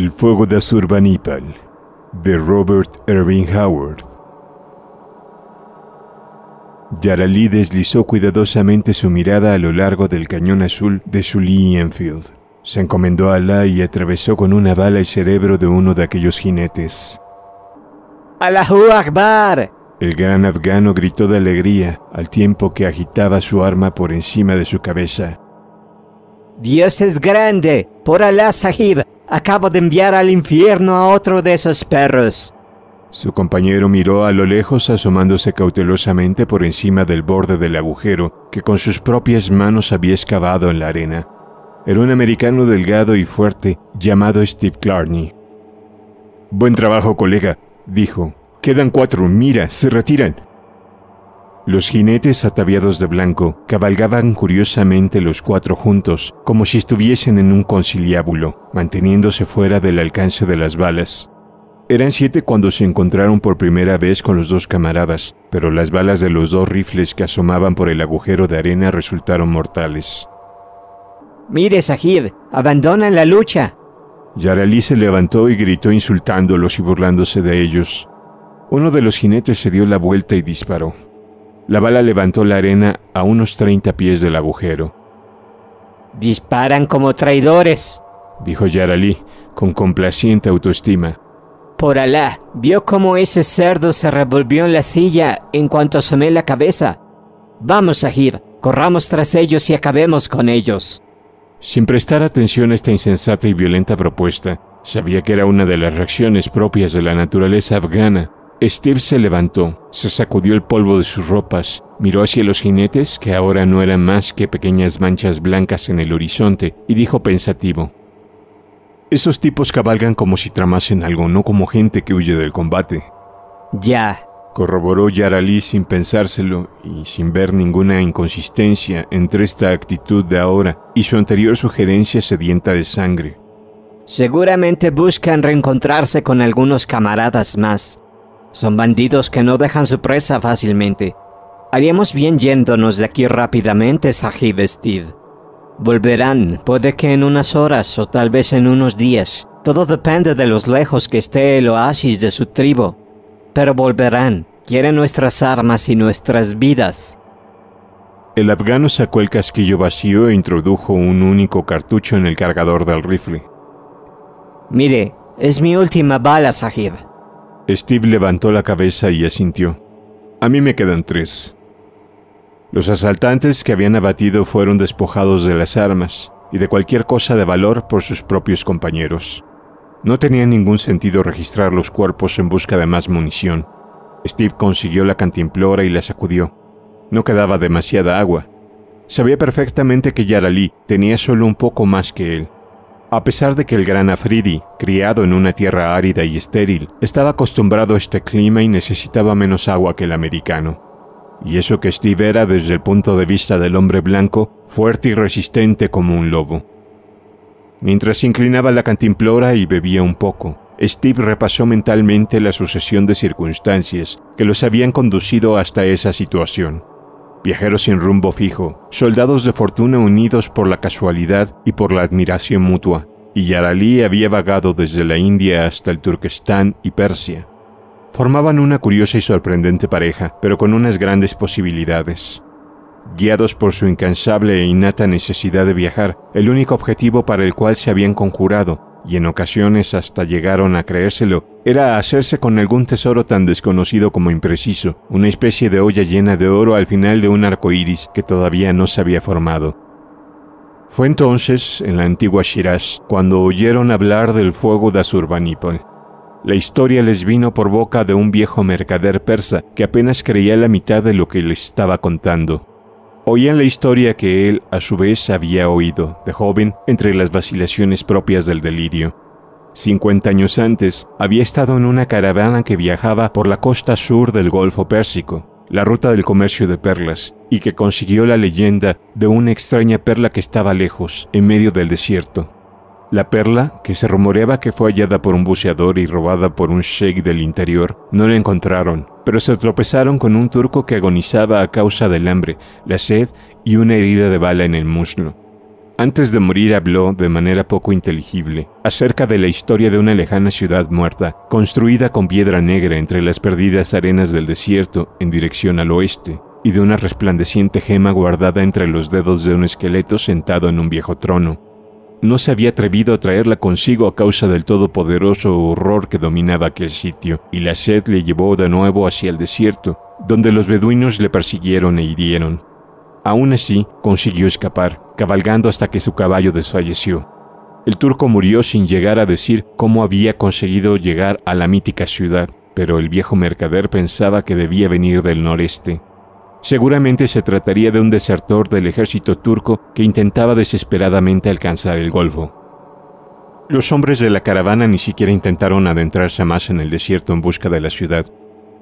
El fuego de Azurbanipal, de Robert Irving Howard. Yarali deslizó cuidadosamente su mirada a lo largo del cañón azul de Sully Enfield. Se encomendó a Alá y atravesó con una bala el cerebro de uno de aquellos jinetes. ¡Alahu Akbar! El gran afgano gritó de alegría al tiempo que agitaba su arma por encima de su cabeza. Dios es grande, por Alá Sahib, Acabo de enviar al infierno a otro de esos perros. Su compañero miró a lo lejos asomándose cautelosamente por encima del borde del agujero que con sus propias manos había excavado en la arena. Era un americano delgado y fuerte llamado Steve Clarney. Buen trabajo, colega, dijo. Quedan cuatro, mira, se retiran. Los jinetes ataviados de blanco cabalgaban curiosamente los cuatro juntos, como si estuviesen en un conciliábulo, manteniéndose fuera del alcance de las balas. Eran siete cuando se encontraron por primera vez con los dos camaradas, pero las balas de los dos rifles que asomaban por el agujero de arena resultaron mortales. Mire, Sahid, abandonan la lucha. Yarali se levantó y gritó insultándolos y burlándose de ellos. Uno de los jinetes se dio la vuelta y disparó. La bala levantó la arena a unos 30 pies del agujero. Disparan como traidores, dijo Yaralí con complaciente autoestima. Por Alá, vio cómo ese cerdo se revolvió en la silla en cuanto asomé la cabeza. Vamos, a ir, corramos tras ellos y acabemos con ellos. Sin prestar atención a esta insensata y violenta propuesta, sabía que era una de las reacciones propias de la naturaleza afgana. Steve se levantó, se sacudió el polvo de sus ropas, miró hacia los jinetes, que ahora no eran más que pequeñas manchas blancas en el horizonte, y dijo pensativo, Esos tipos cabalgan como si tramasen algo, no como gente que huye del combate. Ya. Corroboró Yaralí sin pensárselo y sin ver ninguna inconsistencia entre esta actitud de ahora y su anterior sugerencia sedienta de sangre. Seguramente buscan reencontrarse con algunos camaradas más. Son bandidos que no dejan su presa fácilmente. Haríamos bien yéndonos de aquí rápidamente, Sahib Steve. Volverán, puede que en unas horas o tal vez en unos días. Todo depende de los lejos que esté el oasis de su tribu. Pero volverán, quieren nuestras armas y nuestras vidas. El afgano sacó el casquillo vacío e introdujo un único cartucho en el cargador del rifle. Mire, es mi última bala, Sahib. Steve levantó la cabeza y asintió. A mí me quedan tres. Los asaltantes que habían abatido fueron despojados de las armas y de cualquier cosa de valor por sus propios compañeros. No tenía ningún sentido registrar los cuerpos en busca de más munición. Steve consiguió la cantimplora y la sacudió. No quedaba demasiada agua. Sabía perfectamente que Yarali tenía solo un poco más que él, a pesar de que el gran Afridi, criado en una tierra árida y estéril, estaba acostumbrado a este clima y necesitaba menos agua que el americano. Y eso que Steve era, desde el punto de vista del hombre blanco, fuerte y resistente como un lobo. Mientras inclinaba la cantimplora y bebía un poco, Steve repasó mentalmente la sucesión de circunstancias que los habían conducido hasta esa situación. Viajeros sin rumbo fijo, soldados de fortuna unidos por la casualidad y por la admiración mutua, y Yarali había vagado desde la India hasta el Turquestán y Persia. Formaban una curiosa y sorprendente pareja, pero con unas grandes posibilidades. Guiados por su incansable e innata necesidad de viajar, el único objetivo para el cual se habían conjurado, y en ocasiones hasta llegaron a creérselo, era hacerse con algún tesoro tan desconocido como impreciso, una especie de olla llena de oro al final de un arco iris que todavía no se había formado. Fue entonces, en la antigua Shiraz, cuando oyeron hablar del fuego de Asurbanipal. La historia les vino por boca de un viejo mercader persa que apenas creía la mitad de lo que les estaba contando oían la historia que él a su vez había oído de joven entre las vacilaciones propias del delirio. 50 años antes, había estado en una caravana que viajaba por la costa sur del Golfo Pérsico, la ruta del comercio de perlas, y que consiguió la leyenda de una extraña perla que estaba lejos, en medio del desierto. La perla, que se rumoreaba que fue hallada por un buceador y robada por un sheik del interior, no la encontraron, pero se tropezaron con un turco que agonizaba a causa del hambre, la sed y una herida de bala en el muslo. Antes de morir habló, de manera poco inteligible, acerca de la historia de una lejana ciudad muerta, construida con piedra negra entre las perdidas arenas del desierto en dirección al oeste, y de una resplandeciente gema guardada entre los dedos de un esqueleto sentado en un viejo trono no se había atrevido a traerla consigo a causa del todopoderoso horror que dominaba aquel sitio, y la sed le llevó de nuevo hacia el desierto, donde los beduinos le persiguieron e hirieron. Aún así, consiguió escapar, cabalgando hasta que su caballo desfalleció. El turco murió sin llegar a decir cómo había conseguido llegar a la mítica ciudad, pero el viejo mercader pensaba que debía venir del noreste, Seguramente se trataría de un desertor del ejército turco que intentaba desesperadamente alcanzar el Golfo. Los hombres de la caravana ni siquiera intentaron adentrarse más en el desierto en busca de la ciudad.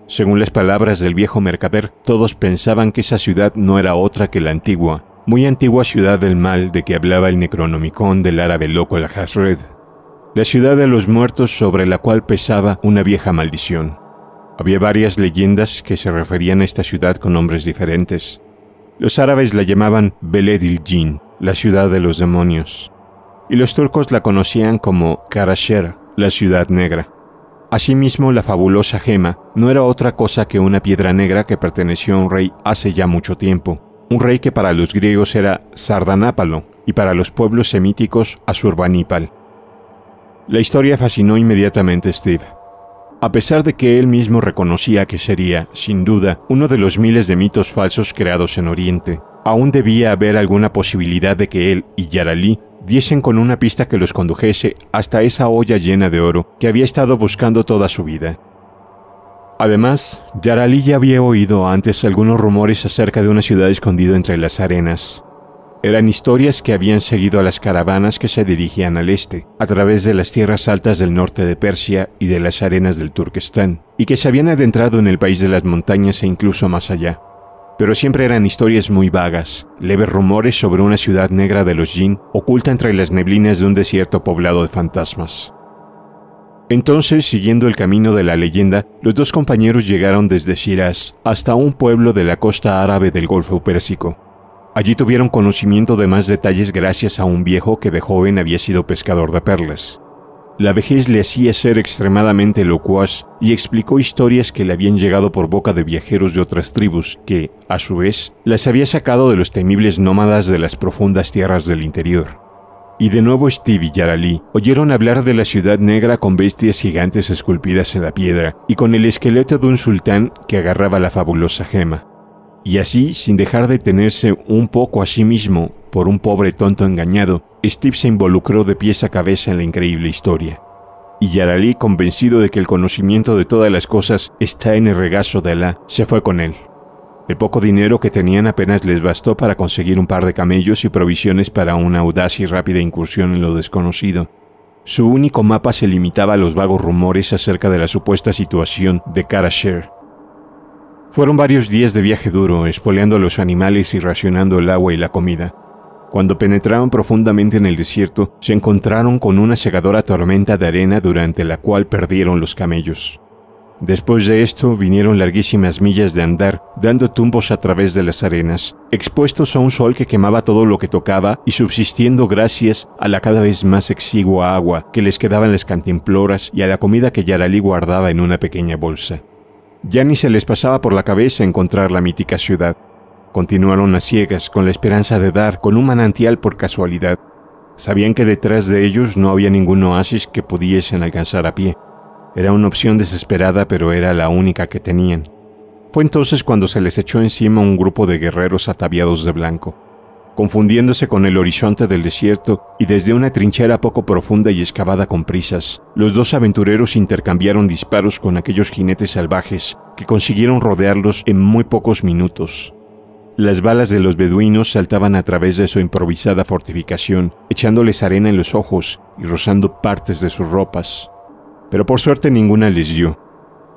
Según las palabras del viejo mercader, todos pensaban que esa ciudad no era otra que la antigua, muy antigua ciudad del mal de que hablaba el necronomicón del árabe loco al Hasred, la ciudad de los muertos sobre la cual pesaba una vieja maldición. Había varias leyendas que se referían a esta ciudad con nombres diferentes. Los árabes la llamaban Belediljin, la ciudad de los demonios, y los turcos la conocían como Karasher, la ciudad negra. Asimismo, la fabulosa gema no era otra cosa que una piedra negra que perteneció a un rey hace ya mucho tiempo, un rey que para los griegos era Sardanápalo y para los pueblos semíticos Asurbanípal. La historia fascinó inmediatamente a Steve, a pesar de que él mismo reconocía que sería, sin duda, uno de los miles de mitos falsos creados en Oriente, aún debía haber alguna posibilidad de que él y Yaralí diesen con una pista que los condujese hasta esa olla llena de oro que había estado buscando toda su vida. Además, Yaralí ya había oído antes algunos rumores acerca de una ciudad escondida entre las arenas, eran historias que habían seguido a las caravanas que se dirigían al este, a través de las tierras altas del norte de Persia y de las arenas del Turquestán, y que se habían adentrado en el país de las montañas e incluso más allá. Pero siempre eran historias muy vagas, leves rumores sobre una ciudad negra de los jin oculta entre las neblinas de un desierto poblado de fantasmas. Entonces, siguiendo el camino de la leyenda, los dos compañeros llegaron desde Shiraz hasta un pueblo de la costa árabe del Golfo Pérsico, Allí tuvieron conocimiento de más detalles gracias a un viejo que de joven había sido pescador de perlas. La vejez le hacía ser extremadamente locuaz y explicó historias que le habían llegado por boca de viajeros de otras tribus, que, a su vez, las había sacado de los temibles nómadas de las profundas tierras del interior. Y de nuevo Steve y Yarali oyeron hablar de la ciudad negra con bestias gigantes esculpidas en la piedra y con el esqueleto de un sultán que agarraba la fabulosa gema y así, sin dejar de tenerse un poco a sí mismo por un pobre tonto engañado, Steve se involucró de pies a cabeza en la increíble historia. Y Yarali, convencido de que el conocimiento de todas las cosas está en el regazo de Alá, se fue con él. El poco dinero que tenían apenas les bastó para conseguir un par de camellos y provisiones para una audaz y rápida incursión en lo desconocido. Su único mapa se limitaba a los vagos rumores acerca de la supuesta situación de Karasher, fueron varios días de viaje duro, espoleando a los animales y racionando el agua y la comida. Cuando penetraron profundamente en el desierto, se encontraron con una segadora tormenta de arena durante la cual perdieron los camellos. Después de esto vinieron larguísimas millas de andar, dando tumbos a través de las arenas, expuestos a un sol que quemaba todo lo que tocaba y subsistiendo gracias a la cada vez más exigua agua que les quedaba en las cantimploras y a la comida que Yaralí guardaba en una pequeña bolsa. Ya ni se les pasaba por la cabeza encontrar la mítica ciudad. Continuaron a ciegas con la esperanza de dar con un manantial por casualidad. Sabían que detrás de ellos no había ningún oasis que pudiesen alcanzar a pie. Era una opción desesperada, pero era la única que tenían. Fue entonces cuando se les echó encima un grupo de guerreros ataviados de blanco confundiéndose con el horizonte del desierto y desde una trinchera poco profunda y excavada con prisas, los dos aventureros intercambiaron disparos con aquellos jinetes salvajes que consiguieron rodearlos en muy pocos minutos. Las balas de los beduinos saltaban a través de su improvisada fortificación, echándoles arena en los ojos y rozando partes de sus ropas. Pero por suerte ninguna les dio.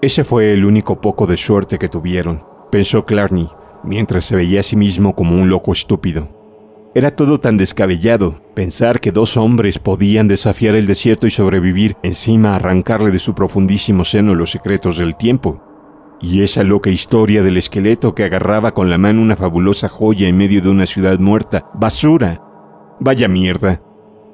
Ese fue el único poco de suerte que tuvieron, pensó Clarney, mientras se veía a sí mismo como un loco estúpido. Era todo tan descabellado, pensar que dos hombres podían desafiar el desierto y sobrevivir, encima arrancarle de su profundísimo seno los secretos del tiempo. Y esa loca historia del esqueleto que agarraba con la mano una fabulosa joya en medio de una ciudad muerta, basura. Vaya mierda.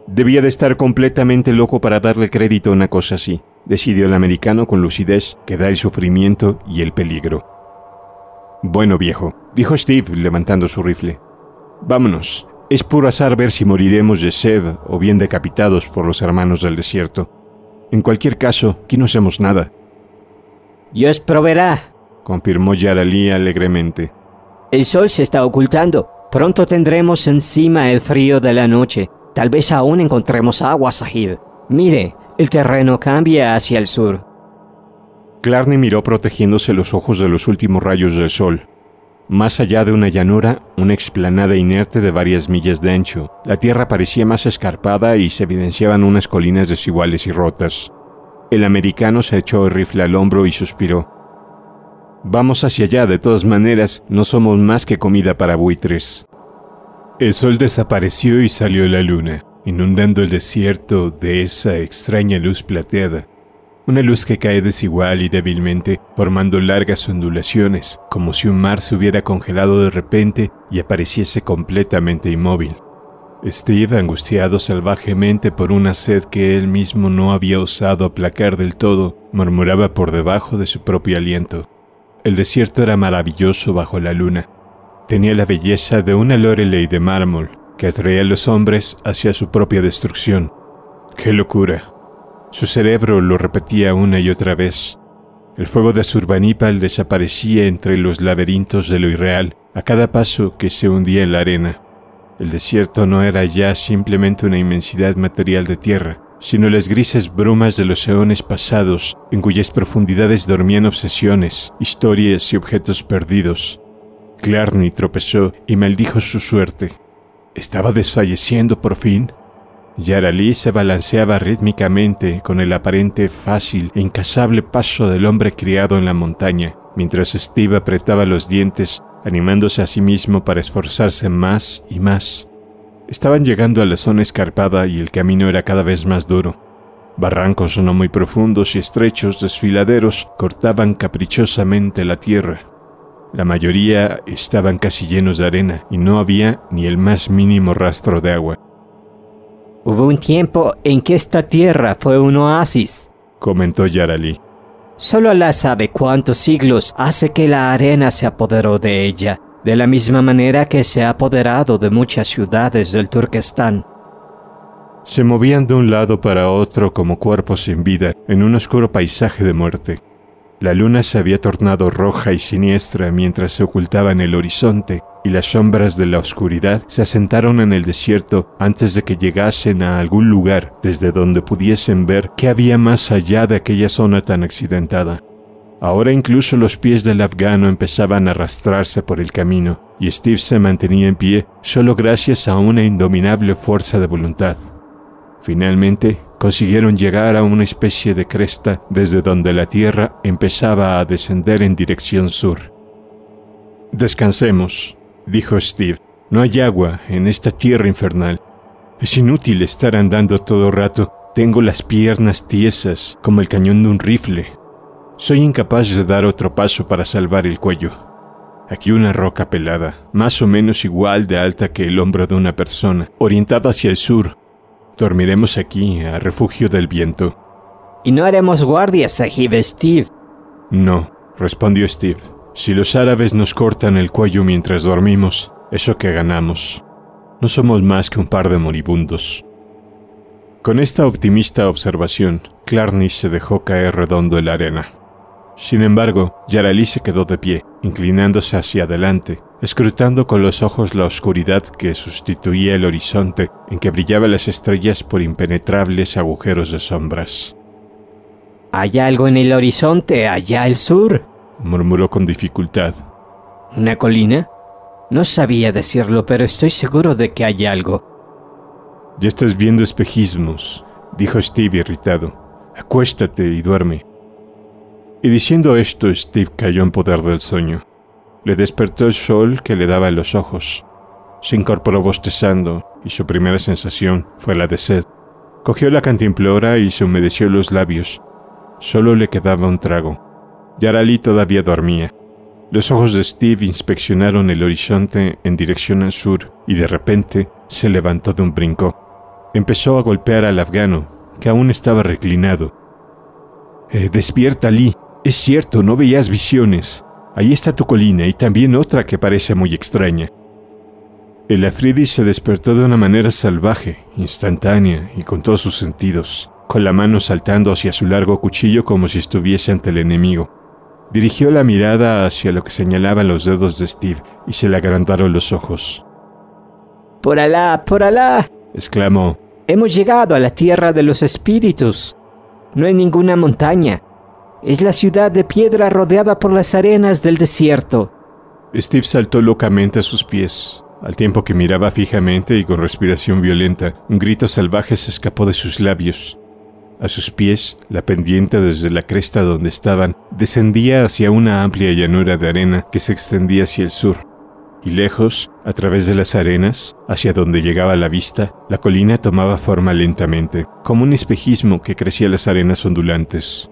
Debía de estar completamente loco para darle crédito a una cosa así, decidió el americano con lucidez que da el sufrimiento y el peligro. Bueno viejo, dijo Steve levantando su rifle. Vámonos. Es puro azar ver si moriremos de sed o bien decapitados por los hermanos del desierto. En cualquier caso, aquí no hacemos nada. Dios proveerá, confirmó Yarali alegremente. El sol se está ocultando. Pronto tendremos encima el frío de la noche. Tal vez aún encontremos agua, Sahib. Mire, el terreno cambia hacia el sur. Clarney miró protegiéndose los ojos de los últimos rayos del sol. Más allá de una llanura, una explanada inerte de varias millas de ancho, la tierra parecía más escarpada y se evidenciaban unas colinas desiguales y rotas. El americano se echó el rifle al hombro y suspiró. Vamos hacia allá, de todas maneras, no somos más que comida para buitres. El sol desapareció y salió la luna, inundando el desierto de esa extraña luz plateada una luz que cae desigual y débilmente, formando largas ondulaciones, como si un mar se hubiera congelado de repente y apareciese completamente inmóvil. Steve, angustiado salvajemente por una sed que él mismo no había osado aplacar del todo, murmuraba por debajo de su propio aliento. El desierto era maravilloso bajo la luna. Tenía la belleza de una loreley de mármol que atraía a los hombres hacia su propia destrucción. ¡Qué locura! Su cerebro lo repetía una y otra vez. El fuego de Azurbanipal desaparecía entre los laberintos de lo irreal a cada paso que se hundía en la arena. El desierto no era ya simplemente una inmensidad material de tierra, sino las grises brumas de los eones pasados, en cuyas profundidades dormían obsesiones, historias y objetos perdidos. Clarny tropezó y maldijo su suerte. ¿Estaba desfalleciendo por fin? Yaralí se balanceaba rítmicamente con el aparente fácil e incasable paso del hombre criado en la montaña, mientras Steve apretaba los dientes, animándose a sí mismo para esforzarse más y más. Estaban llegando a la zona escarpada y el camino era cada vez más duro. Barrancos no muy profundos y estrechos desfiladeros cortaban caprichosamente la tierra. La mayoría estaban casi llenos de arena y no había ni el más mínimo rastro de agua. Hubo un tiempo en que esta tierra fue un oasis, comentó Yarali. Solo Allah sabe cuántos siglos hace que la arena se apoderó de ella, de la misma manera que se ha apoderado de muchas ciudades del Turquestán. Se movían de un lado para otro como cuerpos sin vida en un oscuro paisaje de muerte. La luna se había tornado roja y siniestra mientras se ocultaba en el horizonte y las sombras de la oscuridad se asentaron en el desierto antes de que llegasen a algún lugar desde donde pudiesen ver qué había más allá de aquella zona tan accidentada. Ahora incluso los pies del afgano empezaban a arrastrarse por el camino, y Steve se mantenía en pie solo gracias a una indominable fuerza de voluntad. Finalmente, consiguieron llegar a una especie de cresta desde donde la tierra empezaba a descender en dirección sur. Descansemos, dijo Steve. No hay agua en esta tierra infernal. Es inútil estar andando todo rato. Tengo las piernas tiesas como el cañón de un rifle. Soy incapaz de dar otro paso para salvar el cuello. Aquí una roca pelada, más o menos igual de alta que el hombro de una persona, orientada hacia el sur. Dormiremos aquí, a refugio del viento. Y no haremos guardias, aquí, Steve. No, respondió Steve. Si los árabes nos cortan el cuello mientras dormimos, eso que ganamos. No somos más que un par de moribundos. Con esta optimista observación, Clarny se dejó caer redondo en la arena. Sin embargo, Yaralí se quedó de pie, inclinándose hacia adelante, escrutando con los ojos la oscuridad que sustituía el horizonte en que brillaban las estrellas por impenetrables agujeros de sombras. Hay algo en el horizonte, allá al sur, murmuró con dificultad. ¿Una colina? No sabía decirlo, pero estoy seguro de que hay algo. Ya estás viendo espejismos, dijo Steve irritado. Acuéstate y duerme. Y diciendo esto, Steve cayó en poder del sueño. Le despertó el sol que le daba en los ojos. Se incorporó bostezando y su primera sensación fue la de sed. Cogió la cantimplora y se humedeció los labios. Solo le quedaba un trago. Yarali todavía dormía. Los ojos de Steve inspeccionaron el horizonte en dirección al sur y de repente se levantó de un brinco. Empezó a golpear al afgano, que aún estaba reclinado. Eh, despierta, Lee. Es cierto, no veías visiones. Ahí está tu colina y también otra que parece muy extraña. El Afridi se despertó de una manera salvaje, instantánea y con todos sus sentidos, con la mano saltando hacia su largo cuchillo como si estuviese ante el enemigo. Dirigió la mirada hacia lo que señalaban los dedos de Steve y se le agrandaron los ojos. Por Alá, por Alá, exclamó. Hemos llegado a la tierra de los espíritus. No hay ninguna montaña. Es la ciudad de piedra rodeada por las arenas del desierto. Steve saltó locamente a sus pies. Al tiempo que miraba fijamente y con respiración violenta, un grito salvaje se escapó de sus labios. A sus pies, la pendiente desde la cresta donde estaban descendía hacia una amplia llanura de arena que se extendía hacia el sur. Y lejos, a través de las arenas, hacia donde llegaba la vista, la colina tomaba forma lentamente, como un espejismo que crecía las arenas ondulantes.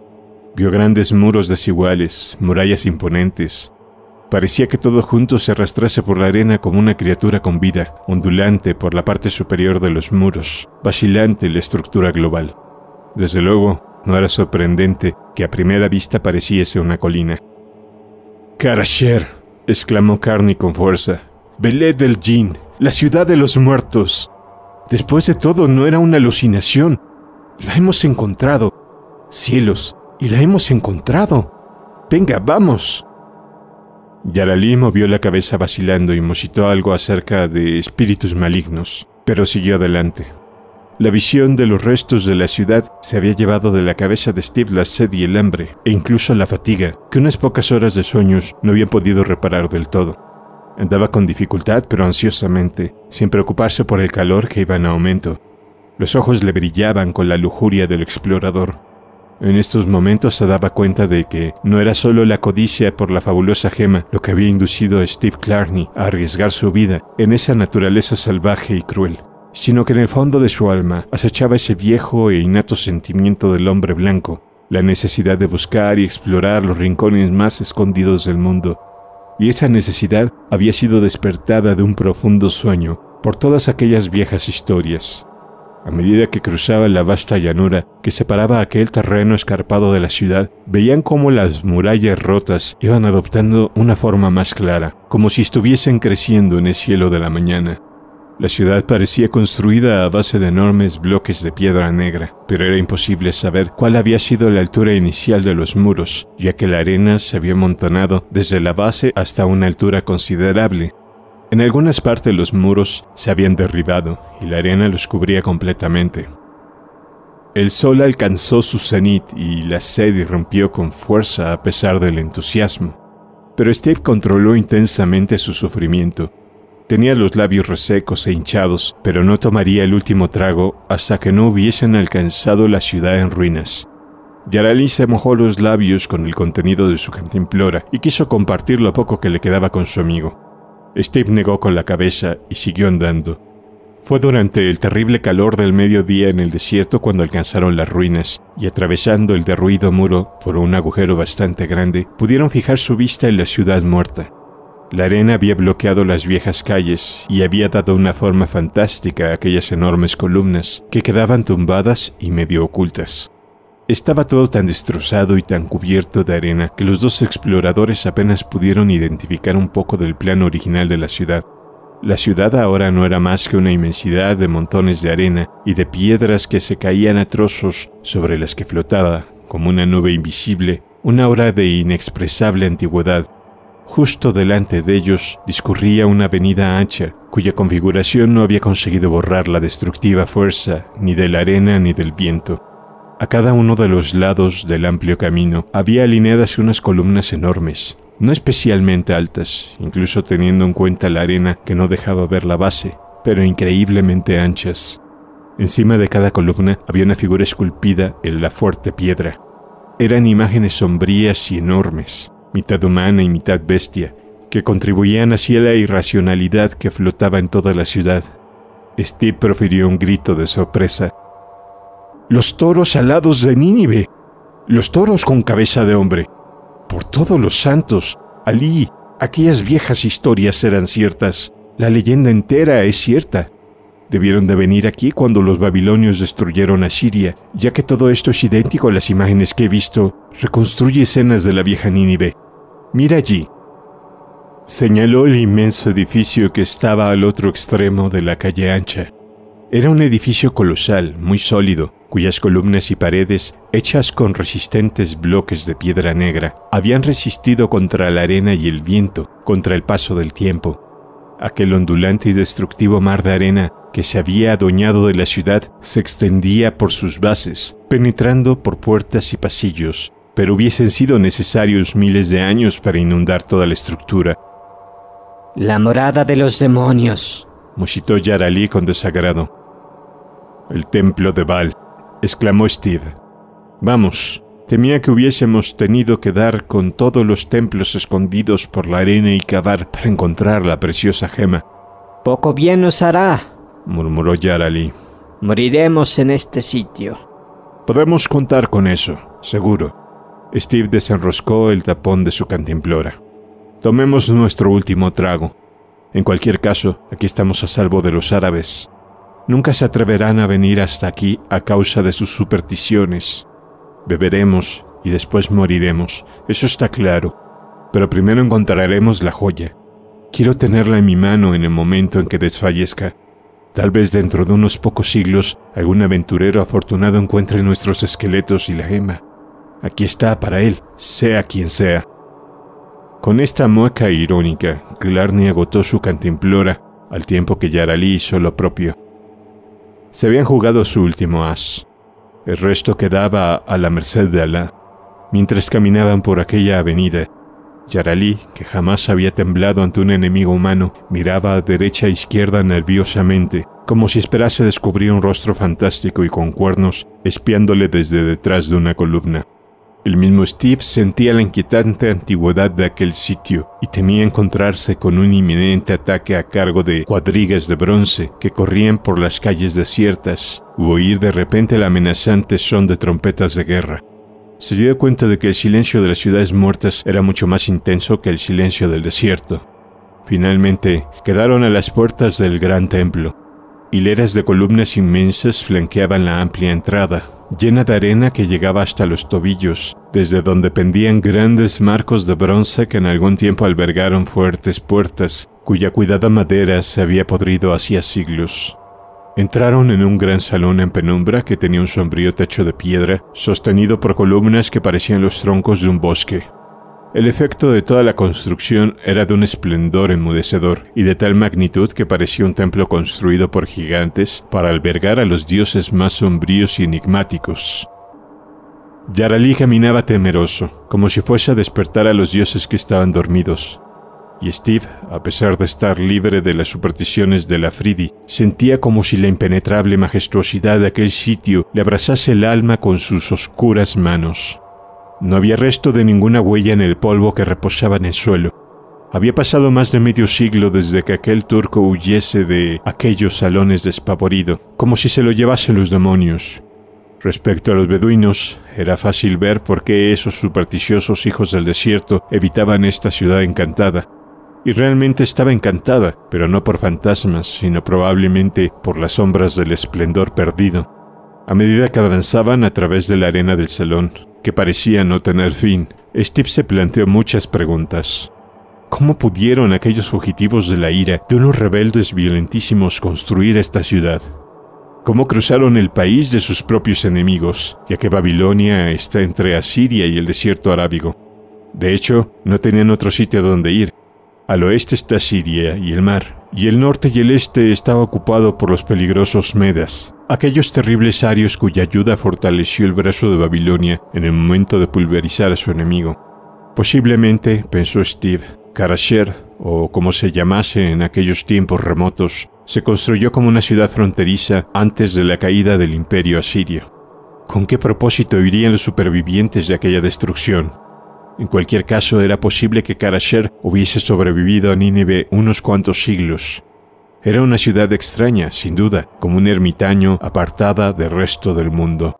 Vio grandes muros desiguales, murallas imponentes. Parecía que todo junto se arrastrase por la arena como una criatura con vida, ondulante por la parte superior de los muros, vacilante la estructura global. Desde luego, no era sorprendente que a primera vista pareciese una colina. Karasher, exclamó Carney con fuerza. Belé del Jin, la ciudad de los muertos. Después de todo, no era una alucinación. La hemos encontrado. Cielos, y la hemos encontrado. Venga, vamos. Yaralí movió la cabeza vacilando y musitó algo acerca de espíritus malignos, pero siguió adelante. La visión de los restos de la ciudad se había llevado de la cabeza de Steve la sed y el hambre, e incluso la fatiga, que unas pocas horas de sueños no habían podido reparar del todo. Andaba con dificultad pero ansiosamente, sin preocuparse por el calor que iba en aumento. Los ojos le brillaban con la lujuria del explorador. En estos momentos se daba cuenta de que no era solo la codicia por la fabulosa gema lo que había inducido a Steve Clarney a arriesgar su vida en esa naturaleza salvaje y cruel sino que en el fondo de su alma acechaba ese viejo e innato sentimiento del hombre blanco, la necesidad de buscar y explorar los rincones más escondidos del mundo. Y esa necesidad había sido despertada de un profundo sueño por todas aquellas viejas historias. A medida que cruzaba la vasta llanura que separaba aquel terreno escarpado de la ciudad, veían cómo las murallas rotas iban adoptando una forma más clara, como si estuviesen creciendo en el cielo de la mañana. La ciudad parecía construida a base de enormes bloques de piedra negra, pero era imposible saber cuál había sido la altura inicial de los muros, ya que la arena se había amontonado desde la base hasta una altura considerable. En algunas partes los muros se habían derribado y la arena los cubría completamente. El sol alcanzó su cenit y la sed irrumpió con fuerza a pesar del entusiasmo. Pero Steve controló intensamente su sufrimiento Tenía los labios resecos e hinchados, pero no tomaría el último trago hasta que no hubiesen alcanzado la ciudad en ruinas. Yarali se mojó los labios con el contenido de su cantimplora y quiso compartir lo poco que le quedaba con su amigo. Steve negó con la cabeza y siguió andando. Fue durante el terrible calor del mediodía en el desierto cuando alcanzaron las ruinas, y atravesando el derruido muro por un agujero bastante grande, pudieron fijar su vista en la ciudad muerta. La arena había bloqueado las viejas calles y había dado una forma fantástica a aquellas enormes columnas que quedaban tumbadas y medio ocultas. Estaba todo tan destrozado y tan cubierto de arena que los dos exploradores apenas pudieron identificar un poco del plano original de la ciudad. La ciudad ahora no era más que una inmensidad de montones de arena y de piedras que se caían a trozos sobre las que flotaba, como una nube invisible, una hora de inexpresable antigüedad, Justo delante de ellos discurría una avenida ancha, cuya configuración no había conseguido borrar la destructiva fuerza ni de la arena ni del viento. A cada uno de los lados del amplio camino había alineadas unas columnas enormes, no especialmente altas, incluso teniendo en cuenta la arena que no dejaba ver la base, pero increíblemente anchas. Encima de cada columna había una figura esculpida en la fuerte piedra. Eran imágenes sombrías y enormes, mitad humana y mitad bestia, que contribuían hacia la irracionalidad que flotaba en toda la ciudad. Steve profirió un grito de sorpresa. Los toros alados de Nínive, los toros con cabeza de hombre. Por todos los santos, Ali. aquellas viejas historias eran ciertas. La leyenda entera es cierta. Debieron de venir aquí cuando los babilonios destruyeron a Siria, ya que todo esto es idéntico a las imágenes que he visto. Reconstruye escenas de la vieja Nínive, Mira allí. Señaló el inmenso edificio que estaba al otro extremo de la calle ancha. Era un edificio colosal, muy sólido, cuyas columnas y paredes, hechas con resistentes bloques de piedra negra, habían resistido contra la arena y el viento, contra el paso del tiempo. Aquel ondulante y destructivo mar de arena que se había adueñado de la ciudad se extendía por sus bases, penetrando por puertas y pasillos, pero hubiesen sido necesarios miles de años para inundar toda la estructura. La morada de los demonios, musitó Yarali con desagrado. El templo de Baal, exclamó Steve. Vamos, temía que hubiésemos tenido que dar con todos los templos escondidos por la arena y cavar para encontrar la preciosa gema. Poco bien nos hará, murmuró Yarali. Moriremos en este sitio. Podemos contar con eso, seguro. Steve desenroscó el tapón de su cantimplora. Tomemos nuestro último trago. En cualquier caso, aquí estamos a salvo de los árabes. Nunca se atreverán a venir hasta aquí a causa de sus supersticiones. Beberemos y después moriremos, eso está claro. Pero primero encontraremos la joya. Quiero tenerla en mi mano en el momento en que desfallezca. Tal vez dentro de unos pocos siglos algún aventurero afortunado encuentre nuestros esqueletos y la gema aquí está para él, sea quien sea. Con esta mueca irónica, Clarny agotó su cantimplora, al tiempo que Yarali hizo lo propio. Se habían jugado su último as. El resto quedaba a la merced de Alá. Mientras caminaban por aquella avenida, Yarali, que jamás había temblado ante un enemigo humano, miraba a derecha e izquierda nerviosamente, como si esperase descubrir un rostro fantástico y con cuernos espiándole desde detrás de una columna. El mismo Steve sentía la inquietante antigüedad de aquel sitio y temía encontrarse con un inminente ataque a cargo de cuadrigas de bronce que corrían por las calles desiertas u oír de repente el amenazante son de trompetas de guerra. Se dio cuenta de que el silencio de las ciudades muertas era mucho más intenso que el silencio del desierto. Finalmente, quedaron a las puertas del gran templo. Hileras de columnas inmensas flanqueaban la amplia entrada, llena de arena que llegaba hasta los tobillos, desde donde pendían grandes marcos de bronce que en algún tiempo albergaron fuertes puertas, cuya cuidada madera se había podrido hacía siglos. Entraron en un gran salón en penumbra que tenía un sombrío techo de piedra, sostenido por columnas que parecían los troncos de un bosque. El efecto de toda la construcción era de un esplendor enmudecedor y de tal magnitud que parecía un templo construido por gigantes para albergar a los dioses más sombríos y enigmáticos. Yaralí caminaba temeroso, como si fuese a despertar a los dioses que estaban dormidos. Y Steve, a pesar de estar libre de las supersticiones de la Fridi, sentía como si la impenetrable majestuosidad de aquel sitio le abrazase el alma con sus oscuras manos. No había resto de ninguna huella en el polvo que reposaba en el suelo. Había pasado más de medio siglo desde que aquel turco huyese de aquellos salones despavorido, como si se lo llevasen los demonios. Respecto a los beduinos, era fácil ver por qué esos supersticiosos hijos del desierto evitaban esta ciudad encantada. Y realmente estaba encantada, pero no por fantasmas, sino probablemente por las sombras del esplendor perdido, a medida que avanzaban a través de la arena del salón que parecía no tener fin, Steve se planteó muchas preguntas. ¿Cómo pudieron aquellos fugitivos de la ira de unos rebeldes violentísimos construir esta ciudad? ¿Cómo cruzaron el país de sus propios enemigos, ya que Babilonia está entre Asiria y el desierto arábigo? De hecho, no tenían otro sitio donde ir. Al oeste está Siria y el mar, y el norte y el este estaba ocupado por los peligrosos Medas, aquellos terribles arios cuya ayuda fortaleció el brazo de Babilonia en el momento de pulverizar a su enemigo. Posiblemente, pensó Steve, Karasher, o como se llamase en aquellos tiempos remotos, se construyó como una ciudad fronteriza antes de la caída del imperio asirio. ¿Con qué propósito irían los supervivientes de aquella destrucción? En cualquier caso, era posible que Karasher hubiese sobrevivido a Nínive unos cuantos siglos. Era una ciudad extraña, sin duda, como un ermitaño apartada del resto del mundo.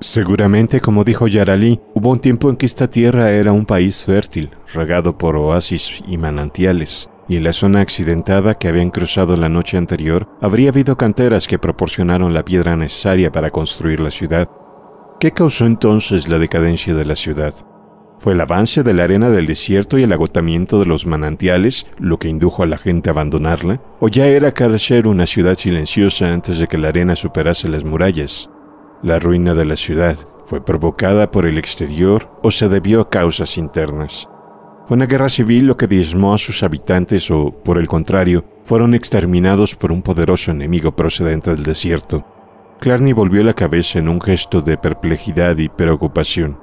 Seguramente, como dijo Yarali, hubo un tiempo en que esta tierra era un país fértil, regado por oasis y manantiales, y en la zona accidentada que habían cruzado la noche anterior habría habido canteras que proporcionaron la piedra necesaria para construir la ciudad, ¿Qué causó entonces la decadencia de la ciudad? Fue el avance de la arena del desierto y el agotamiento de los manantiales lo que indujo a la gente a abandonarla, o ya era ser una ciudad silenciosa antes de que la arena superase las murallas. La ruina de la ciudad fue provocada por el exterior o se debió a causas internas. Fue una guerra civil lo que diezmó a sus habitantes o, por el contrario, fueron exterminados por un poderoso enemigo procedente del desierto. Clarny volvió la cabeza en un gesto de perplejidad y preocupación.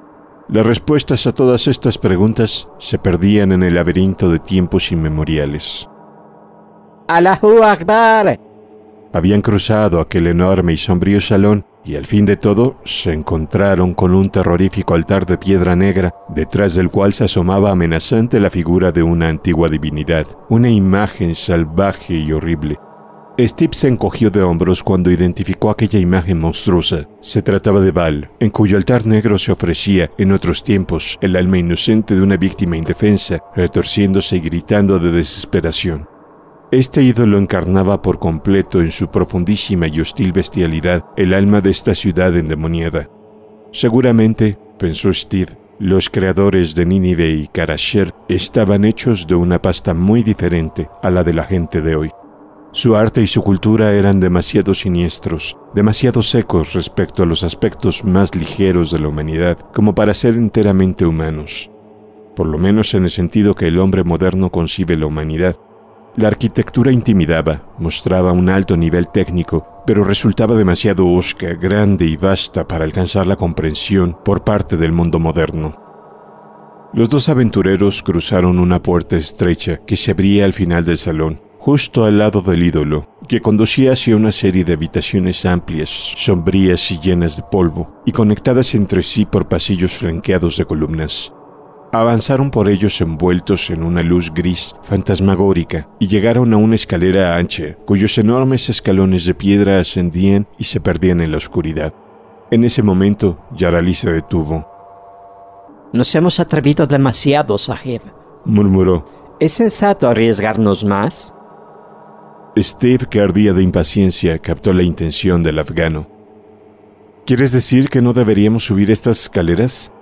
Las respuestas a todas estas preguntas se perdían en el laberinto de tiempos inmemoriales. Alahu Akbar! Habían cruzado aquel enorme y sombrío salón y al fin de todo se encontraron con un terrorífico altar de piedra negra, detrás del cual se asomaba amenazante la figura de una antigua divinidad, una imagen salvaje y horrible, Steve se encogió de hombros cuando identificó aquella imagen monstruosa. Se trataba de Val, en cuyo altar negro se ofrecía, en otros tiempos, el alma inocente de una víctima indefensa, retorciéndose y gritando de desesperación. Este ídolo encarnaba por completo en su profundísima y hostil bestialidad el alma de esta ciudad endemoniada. Seguramente, pensó Steve, los creadores de Nínive y Karasher estaban hechos de una pasta muy diferente a la de la gente de hoy. Su arte y su cultura eran demasiado siniestros, demasiado secos respecto a los aspectos más ligeros de la humanidad como para ser enteramente humanos, por lo menos en el sentido que el hombre moderno concibe la humanidad. La arquitectura intimidaba, mostraba un alto nivel técnico, pero resultaba demasiado osca, grande y vasta para alcanzar la comprensión por parte del mundo moderno. Los dos aventureros cruzaron una puerta estrecha que se abría al final del salón justo al lado del ídolo, que conducía hacia una serie de habitaciones amplias, sombrías y llenas de polvo, y conectadas entre sí por pasillos flanqueados de columnas. Avanzaron por ellos envueltos en una luz gris fantasmagórica y llegaron a una escalera ancha, cuyos enormes escalones de piedra ascendían y se perdían en la oscuridad. En ese momento, Yarali se detuvo. Nos hemos atrevido demasiado, Sahib, murmuró. ¿Es sensato arriesgarnos más? Steve, que ardía de impaciencia, captó la intención del afgano. ¿Quieres decir que no deberíamos subir estas escaleras?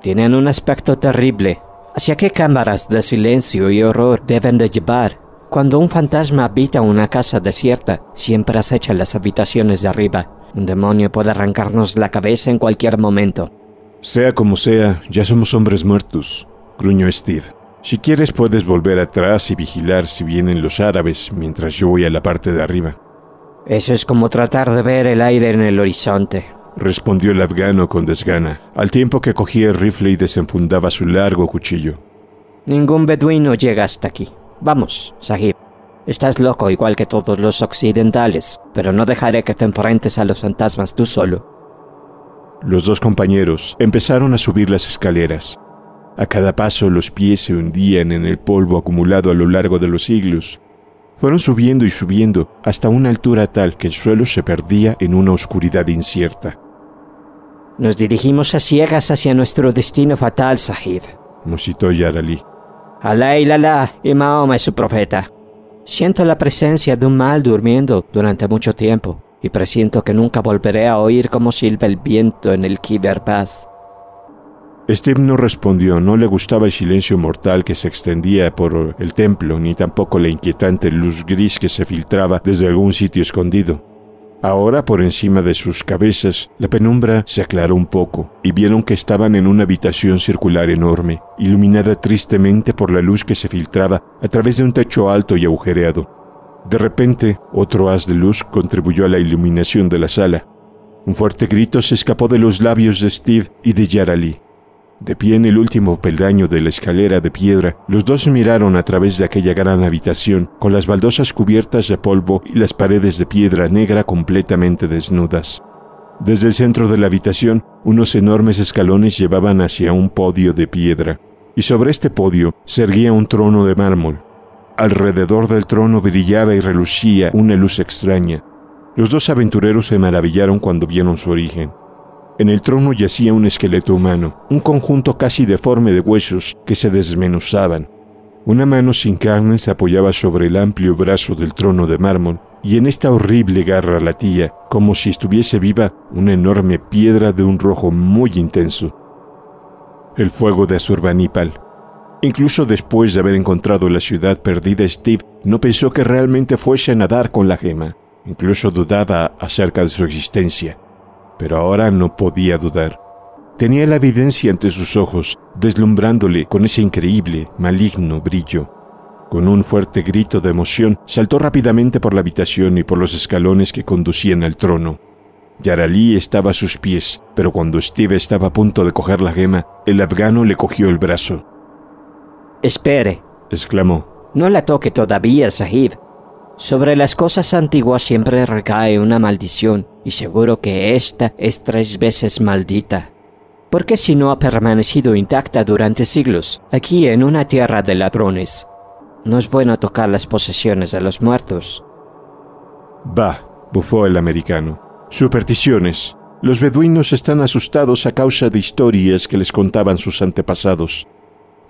Tienen un aspecto terrible. ¿Hacia qué cámaras de silencio y horror deben de llevar? Cuando un fantasma habita una casa desierta, siempre acecha las habitaciones de arriba. Un demonio puede arrancarnos la cabeza en cualquier momento. Sea como sea, ya somos hombres muertos, gruñó Steve. Si quieres puedes volver atrás y vigilar si vienen los árabes mientras yo voy a la parte de arriba. Eso es como tratar de ver el aire en el horizonte, respondió el afgano con desgana, al tiempo que cogía el rifle y desenfundaba su largo cuchillo. Ningún beduino llega hasta aquí. Vamos, Sahib. Estás loco igual que todos los occidentales, pero no dejaré que te enfrentes a los fantasmas tú solo. Los dos compañeros empezaron a subir las escaleras, a cada paso los pies se hundían en el polvo acumulado a lo largo de los siglos. Fueron subiendo y subiendo hasta una altura tal que el suelo se perdía en una oscuridad incierta. Nos dirigimos a ciegas hacia nuestro destino fatal, Sahib, musitó Yarali. Alá y Lala y Mahoma es su profeta. Siento la presencia de un mal durmiendo durante mucho tiempo y presiento que nunca volveré a oír cómo silba el viento en el Kiber Pass. Steve no respondió, no le gustaba el silencio mortal que se extendía por el templo, ni tampoco la inquietante luz gris que se filtraba desde algún sitio escondido. Ahora, por encima de sus cabezas, la penumbra se aclaró un poco y vieron que estaban en una habitación circular enorme, iluminada tristemente por la luz que se filtraba a través de un techo alto y agujereado. De repente, otro haz de luz contribuyó a la iluminación de la sala. Un fuerte grito se escapó de los labios de Steve y de Yarali. De pie en el último peldaño de la escalera de piedra, los dos miraron a través de aquella gran habitación, con las baldosas cubiertas de polvo y las paredes de piedra negra completamente desnudas. Desde el centro de la habitación, unos enormes escalones llevaban hacia un podio de piedra, y sobre este podio se erguía un trono de mármol. Alrededor del trono brillaba y relucía una luz extraña. Los dos aventureros se maravillaron cuando vieron su origen. En el trono yacía un esqueleto humano, un conjunto casi deforme de huesos que se desmenuzaban. Una mano sin carne se apoyaba sobre el amplio brazo del trono de mármol, y en esta horrible garra latía, como si estuviese viva, una enorme piedra de un rojo muy intenso. El fuego de Azurbanipal. Incluso después de haber encontrado la ciudad perdida, Steve no pensó que realmente fuese a nadar con la gema. Incluso dudaba acerca de su existencia pero ahora no podía dudar. Tenía la evidencia ante sus ojos, deslumbrándole con ese increíble, maligno brillo. Con un fuerte grito de emoción, saltó rápidamente por la habitación y por los escalones que conducían al trono. Yaralí estaba a sus pies, pero cuando Steve estaba a punto de coger la gema, el afgano le cogió el brazo. Espere, exclamó. No la toque todavía, Sahib. Sobre las cosas antiguas siempre recae una maldición y seguro que esta es tres veces maldita. Porque si no ha permanecido intacta durante siglos, aquí en una tierra de ladrones? No es bueno tocar las posesiones de los muertos. Bah, bufó el americano. Supersticiones. Los beduinos están asustados a causa de historias que les contaban sus antepasados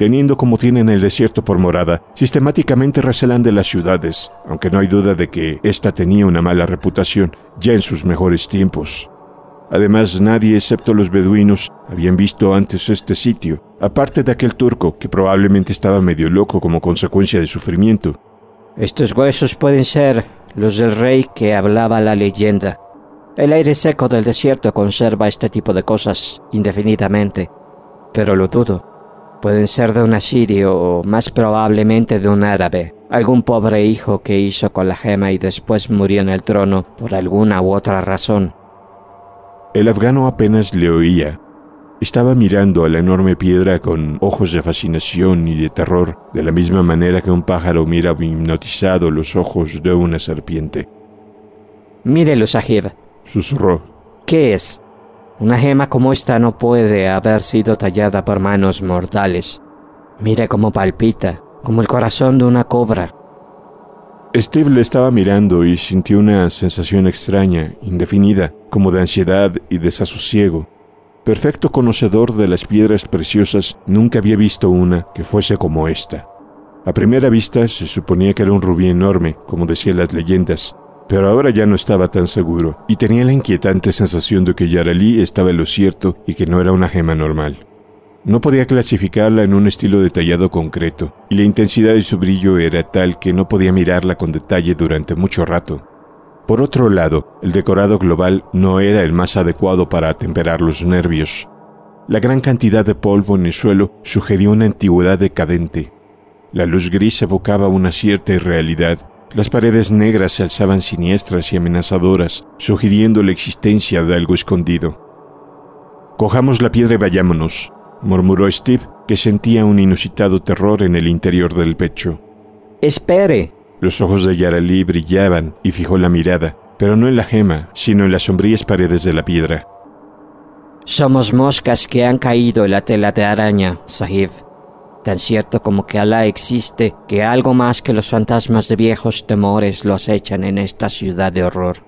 teniendo como tienen el desierto por morada, sistemáticamente recelan de las ciudades, aunque no hay duda de que ésta tenía una mala reputación ya en sus mejores tiempos. Además, nadie excepto los beduinos habían visto antes este sitio, aparte de aquel turco que probablemente estaba medio loco como consecuencia de sufrimiento. Estos huesos pueden ser los del rey que hablaba la leyenda. El aire seco del desierto conserva este tipo de cosas indefinidamente, pero lo dudo pueden ser de un asirio o más probablemente de un árabe, algún pobre hijo que hizo con la gema y después murió en el trono por alguna u otra razón. El afgano apenas le oía. Estaba mirando a la enorme piedra con ojos de fascinación y de terror, de la misma manera que un pájaro mira hipnotizado los ojos de una serpiente. Mírelo, Sahib, susurró. ¿Qué es? Una gema como esta no puede haber sido tallada por manos mortales. Mire cómo palpita, como el corazón de una cobra. Steve le estaba mirando y sintió una sensación extraña, indefinida, como de ansiedad y desasosiego. Perfecto conocedor de las piedras preciosas, nunca había visto una que fuese como esta. A primera vista se suponía que era un rubí enorme, como decían las leyendas, pero ahora ya no estaba tan seguro, y tenía la inquietante sensación de que Yaralí estaba en lo cierto y que no era una gema normal. No podía clasificarla en un estilo detallado concreto, y la intensidad de su brillo era tal que no podía mirarla con detalle durante mucho rato. Por otro lado, el decorado global no era el más adecuado para atemperar los nervios. La gran cantidad de polvo en el suelo sugería una antigüedad decadente. La luz gris evocaba una cierta irrealidad las paredes negras se alzaban siniestras y amenazadoras, sugiriendo la existencia de algo escondido. Cojamos la piedra y vayámonos, murmuró Steve, que sentía un inusitado terror en el interior del pecho. Espere. Los ojos de Yaralí brillaban y fijó la mirada, pero no en la gema, sino en las sombrías paredes de la piedra. Somos moscas que han caído en la tela de araña, Sahib tan cierto como que Alá existe, que algo más que los fantasmas de viejos temores Los echan en esta ciudad de horror.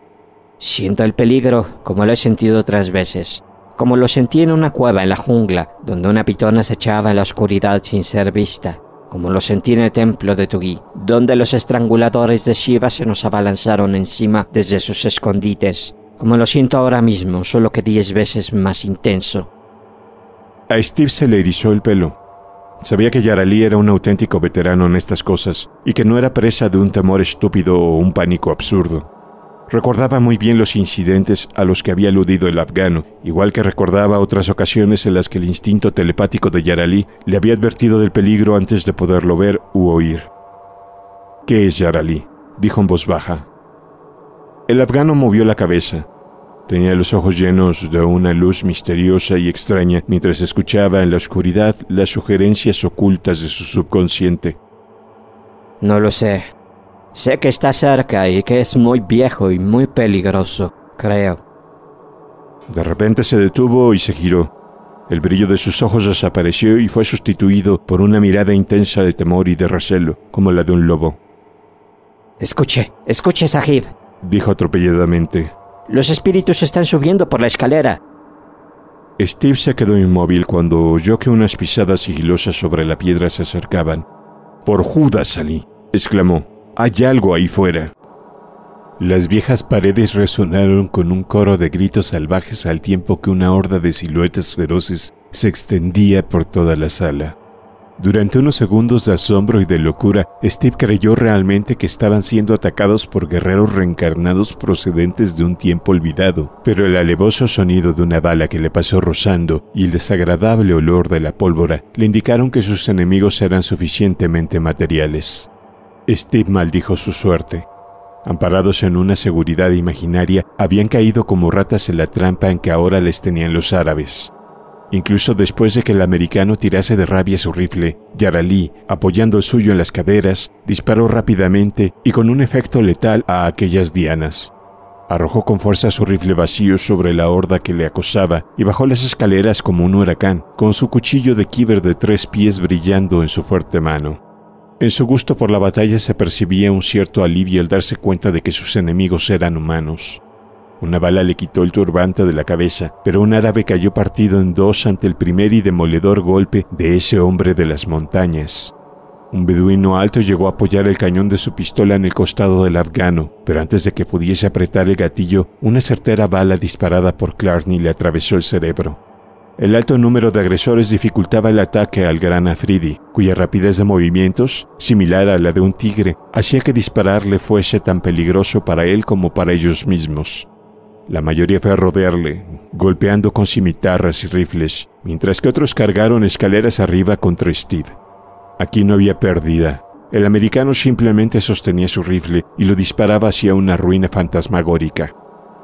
Siento el peligro como lo he sentido otras veces, como lo sentí en una cueva en la jungla, donde una pitona se echaba en la oscuridad sin ser vista, como lo sentí en el templo de Tugui, donde los estranguladores de Shiva se nos abalanzaron encima desde sus escondites, como lo siento ahora mismo, solo que diez veces más intenso. A Steve se le erizó el pelo. Sabía que Yarali era un auténtico veterano en estas cosas y que no era presa de un temor estúpido o un pánico absurdo. Recordaba muy bien los incidentes a los que había aludido el afgano, igual que recordaba otras ocasiones en las que el instinto telepático de Yaralí le había advertido del peligro antes de poderlo ver u oír. ¿Qué es Yarali? dijo en voz baja. El afgano movió la cabeza. Tenía los ojos llenos de una luz misteriosa y extraña mientras escuchaba en la oscuridad las sugerencias ocultas de su subconsciente. No lo sé. Sé que está cerca y que es muy viejo y muy peligroso, creo. De repente se detuvo y se giró. El brillo de sus ojos desapareció y fue sustituido por una mirada intensa de temor y de recelo, como la de un lobo. Escuche, escuche, Sahib, dijo atropelladamente. Los espíritus están subiendo por la escalera. Steve se quedó inmóvil cuando oyó que unas pisadas sigilosas sobre la piedra se acercaban. Por Judas salí, exclamó. Hay algo ahí fuera. Las viejas paredes resonaron con un coro de gritos salvajes al tiempo que una horda de siluetas feroces se extendía por toda la sala. Durante unos segundos de asombro y de locura, Steve creyó realmente que estaban siendo atacados por guerreros reencarnados procedentes de un tiempo olvidado, pero el alevoso sonido de una bala que le pasó rozando y el desagradable olor de la pólvora le indicaron que sus enemigos eran suficientemente materiales. Steve maldijo su suerte. Amparados en una seguridad imaginaria, habían caído como ratas en la trampa en que ahora les tenían los árabes. Incluso después de que el americano tirase de rabia su rifle, Yaralí, apoyando el suyo en las caderas, disparó rápidamente y con un efecto letal a aquellas dianas. Arrojó con fuerza su rifle vacío sobre la horda que le acosaba y bajó las escaleras como un huracán, con su cuchillo de kíber de tres pies brillando en su fuerte mano. En su gusto por la batalla se percibía un cierto alivio al darse cuenta de que sus enemigos eran humanos. Una bala le quitó el turbante de la cabeza, pero un árabe cayó partido en dos ante el primer y demoledor golpe de ese hombre de las montañas. Un beduino alto llegó a apoyar el cañón de su pistola en el costado del afgano, pero antes de que pudiese apretar el gatillo, una certera bala disparada por Clarney le atravesó el cerebro. El alto número de agresores dificultaba el ataque al gran Afridi, cuya rapidez de movimientos, similar a la de un tigre, hacía que dispararle fuese tan peligroso para él como para ellos mismos. La mayoría fue a rodearle, golpeando con cimitarras y rifles, mientras que otros cargaron escaleras arriba contra Steve. Aquí no había pérdida. El americano simplemente sostenía su rifle y lo disparaba hacia una ruina fantasmagórica.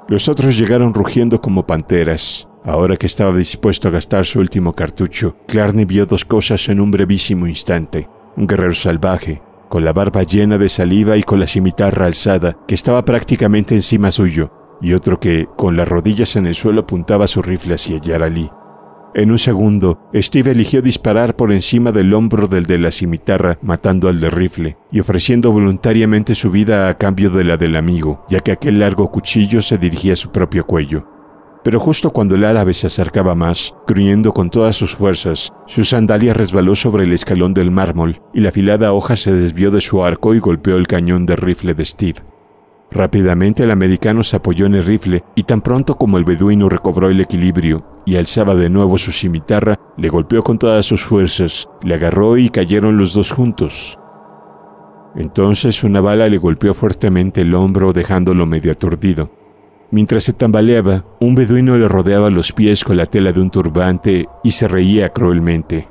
Los otros llegaron rugiendo como panteras. Ahora que estaba dispuesto a gastar su último cartucho, Clarney vio dos cosas en un brevísimo instante. Un guerrero salvaje, con la barba llena de saliva y con la cimitarra alzada, que estaba prácticamente encima suyo, y otro que, con las rodillas en el suelo, apuntaba su rifle hacia Yaralí. En un segundo, Steve eligió disparar por encima del hombro del de la cimitarra, matando al de rifle, y ofreciendo voluntariamente su vida a cambio de la del amigo, ya que aquel largo cuchillo se dirigía a su propio cuello. Pero justo cuando el árabe se acercaba más, gruñendo con todas sus fuerzas, su sandalia resbaló sobre el escalón del mármol y la afilada hoja se desvió de su arco y golpeó el cañón de rifle de Steve. Rápidamente el americano se apoyó en el rifle y tan pronto como el beduino recobró el equilibrio y alzaba de nuevo su cimitarra, le golpeó con todas sus fuerzas, le agarró y cayeron los dos juntos. Entonces una bala le golpeó fuertemente el hombro dejándolo medio aturdido. Mientras se tambaleaba, un beduino le rodeaba los pies con la tela de un turbante y se reía cruelmente.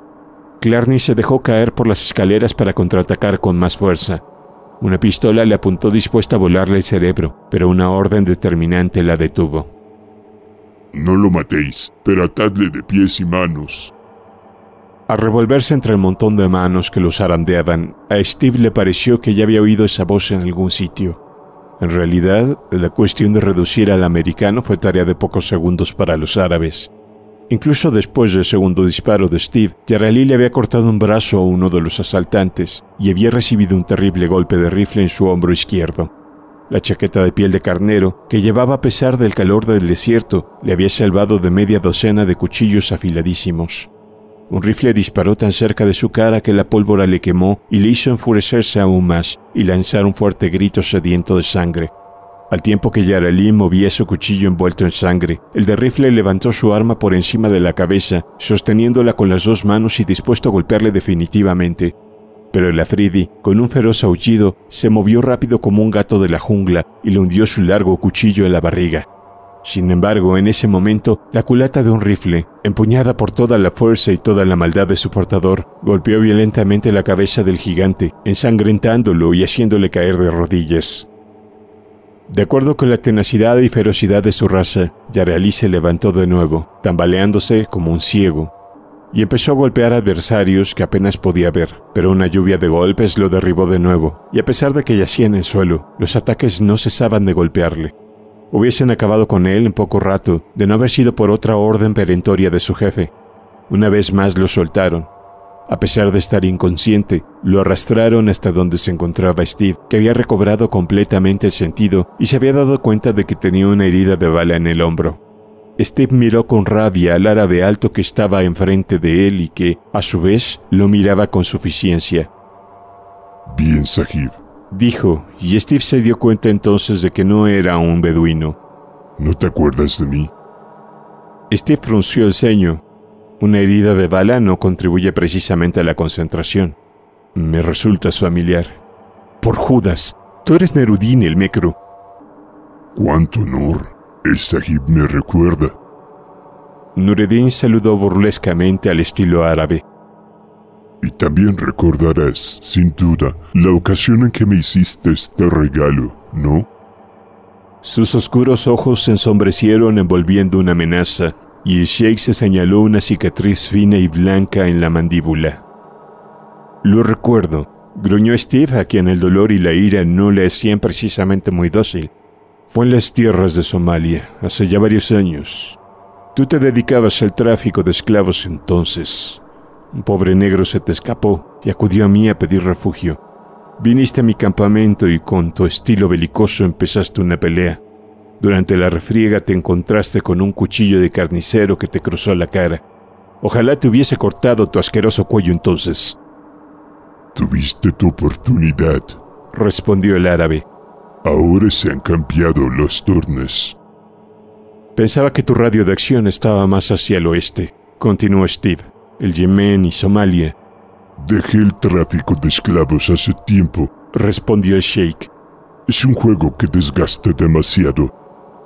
Clarny se dejó caer por las escaleras para contraatacar con más fuerza, una pistola le apuntó dispuesta a volarle el cerebro, pero una orden determinante la detuvo. No lo matéis, pero atadle de pies y manos. Al revolverse entre el montón de manos que los arandeaban, a Steve le pareció que ya había oído esa voz en algún sitio. En realidad, la cuestión de reducir al americano fue tarea de pocos segundos para los árabes. Incluso después del segundo disparo de Steve, Yarali le había cortado un brazo a uno de los asaltantes y había recibido un terrible golpe de rifle en su hombro izquierdo. La chaqueta de piel de carnero que llevaba a pesar del calor del desierto le había salvado de media docena de cuchillos afiladísimos. Un rifle disparó tan cerca de su cara que la pólvora le quemó y le hizo enfurecerse aún más y lanzar un fuerte grito sediento de sangre. Al tiempo que Yaralí movía su cuchillo envuelto en sangre, el de rifle levantó su arma por encima de la cabeza, sosteniéndola con las dos manos y dispuesto a golpearle definitivamente. Pero el afridi, con un feroz aullido, se movió rápido como un gato de la jungla y le hundió su largo cuchillo en la barriga. Sin embargo, en ese momento, la culata de un rifle, empuñada por toda la fuerza y toda la maldad de su portador, golpeó violentamente la cabeza del gigante, ensangrentándolo y haciéndole caer de rodillas. De acuerdo con la tenacidad y ferocidad de su raza, Yarealí se levantó de nuevo, tambaleándose como un ciego, y empezó a golpear adversarios que apenas podía ver, pero una lluvia de golpes lo derribó de nuevo, y a pesar de que yacía en el suelo, los ataques no cesaban de golpearle. Hubiesen acabado con él en poco rato, de no haber sido por otra orden perentoria de su jefe. Una vez más lo soltaron, a pesar de estar inconsciente, lo arrastraron hasta donde se encontraba Steve, que había recobrado completamente el sentido y se había dado cuenta de que tenía una herida de bala en el hombro. Steve miró con rabia al árabe alto que estaba enfrente de él y que, a su vez, lo miraba con suficiencia. Bien, Sahib, dijo, y Steve se dio cuenta entonces de que no era un beduino. ¿No te acuerdas de mí? Steve frunció el ceño. Una herida de bala no contribuye precisamente a la concentración. Me resultas familiar. Por Judas, tú eres Nerudín el Mecru. ¡Cuánto honor! Este Sahib me recuerda. Nureddin saludó burlescamente al estilo árabe. Y también recordarás, sin duda, la ocasión en que me hiciste este regalo, ¿no? Sus oscuros ojos se ensombrecieron envolviendo una amenaza y Sheikh se señaló una cicatriz fina y blanca en la mandíbula. Lo recuerdo, gruñó Steve, a quien el dolor y la ira no le hacían precisamente muy dócil. Fue en las tierras de Somalia, hace ya varios años. Tú te dedicabas al tráfico de esclavos entonces. Un pobre negro se te escapó y acudió a mí a pedir refugio. Viniste a mi campamento y con tu estilo belicoso empezaste una pelea. Durante la refriega te encontraste con un cuchillo de carnicero que te cruzó la cara. Ojalá te hubiese cortado tu asqueroso cuello entonces. Tuviste tu oportunidad, respondió el árabe. Ahora se han cambiado los turnos. Pensaba que tu radio de acción estaba más hacia el oeste, continuó Steve, el Yemen y Somalia. Dejé el tráfico de esclavos hace tiempo, respondió el sheik. Es un juego que desgasta demasiado.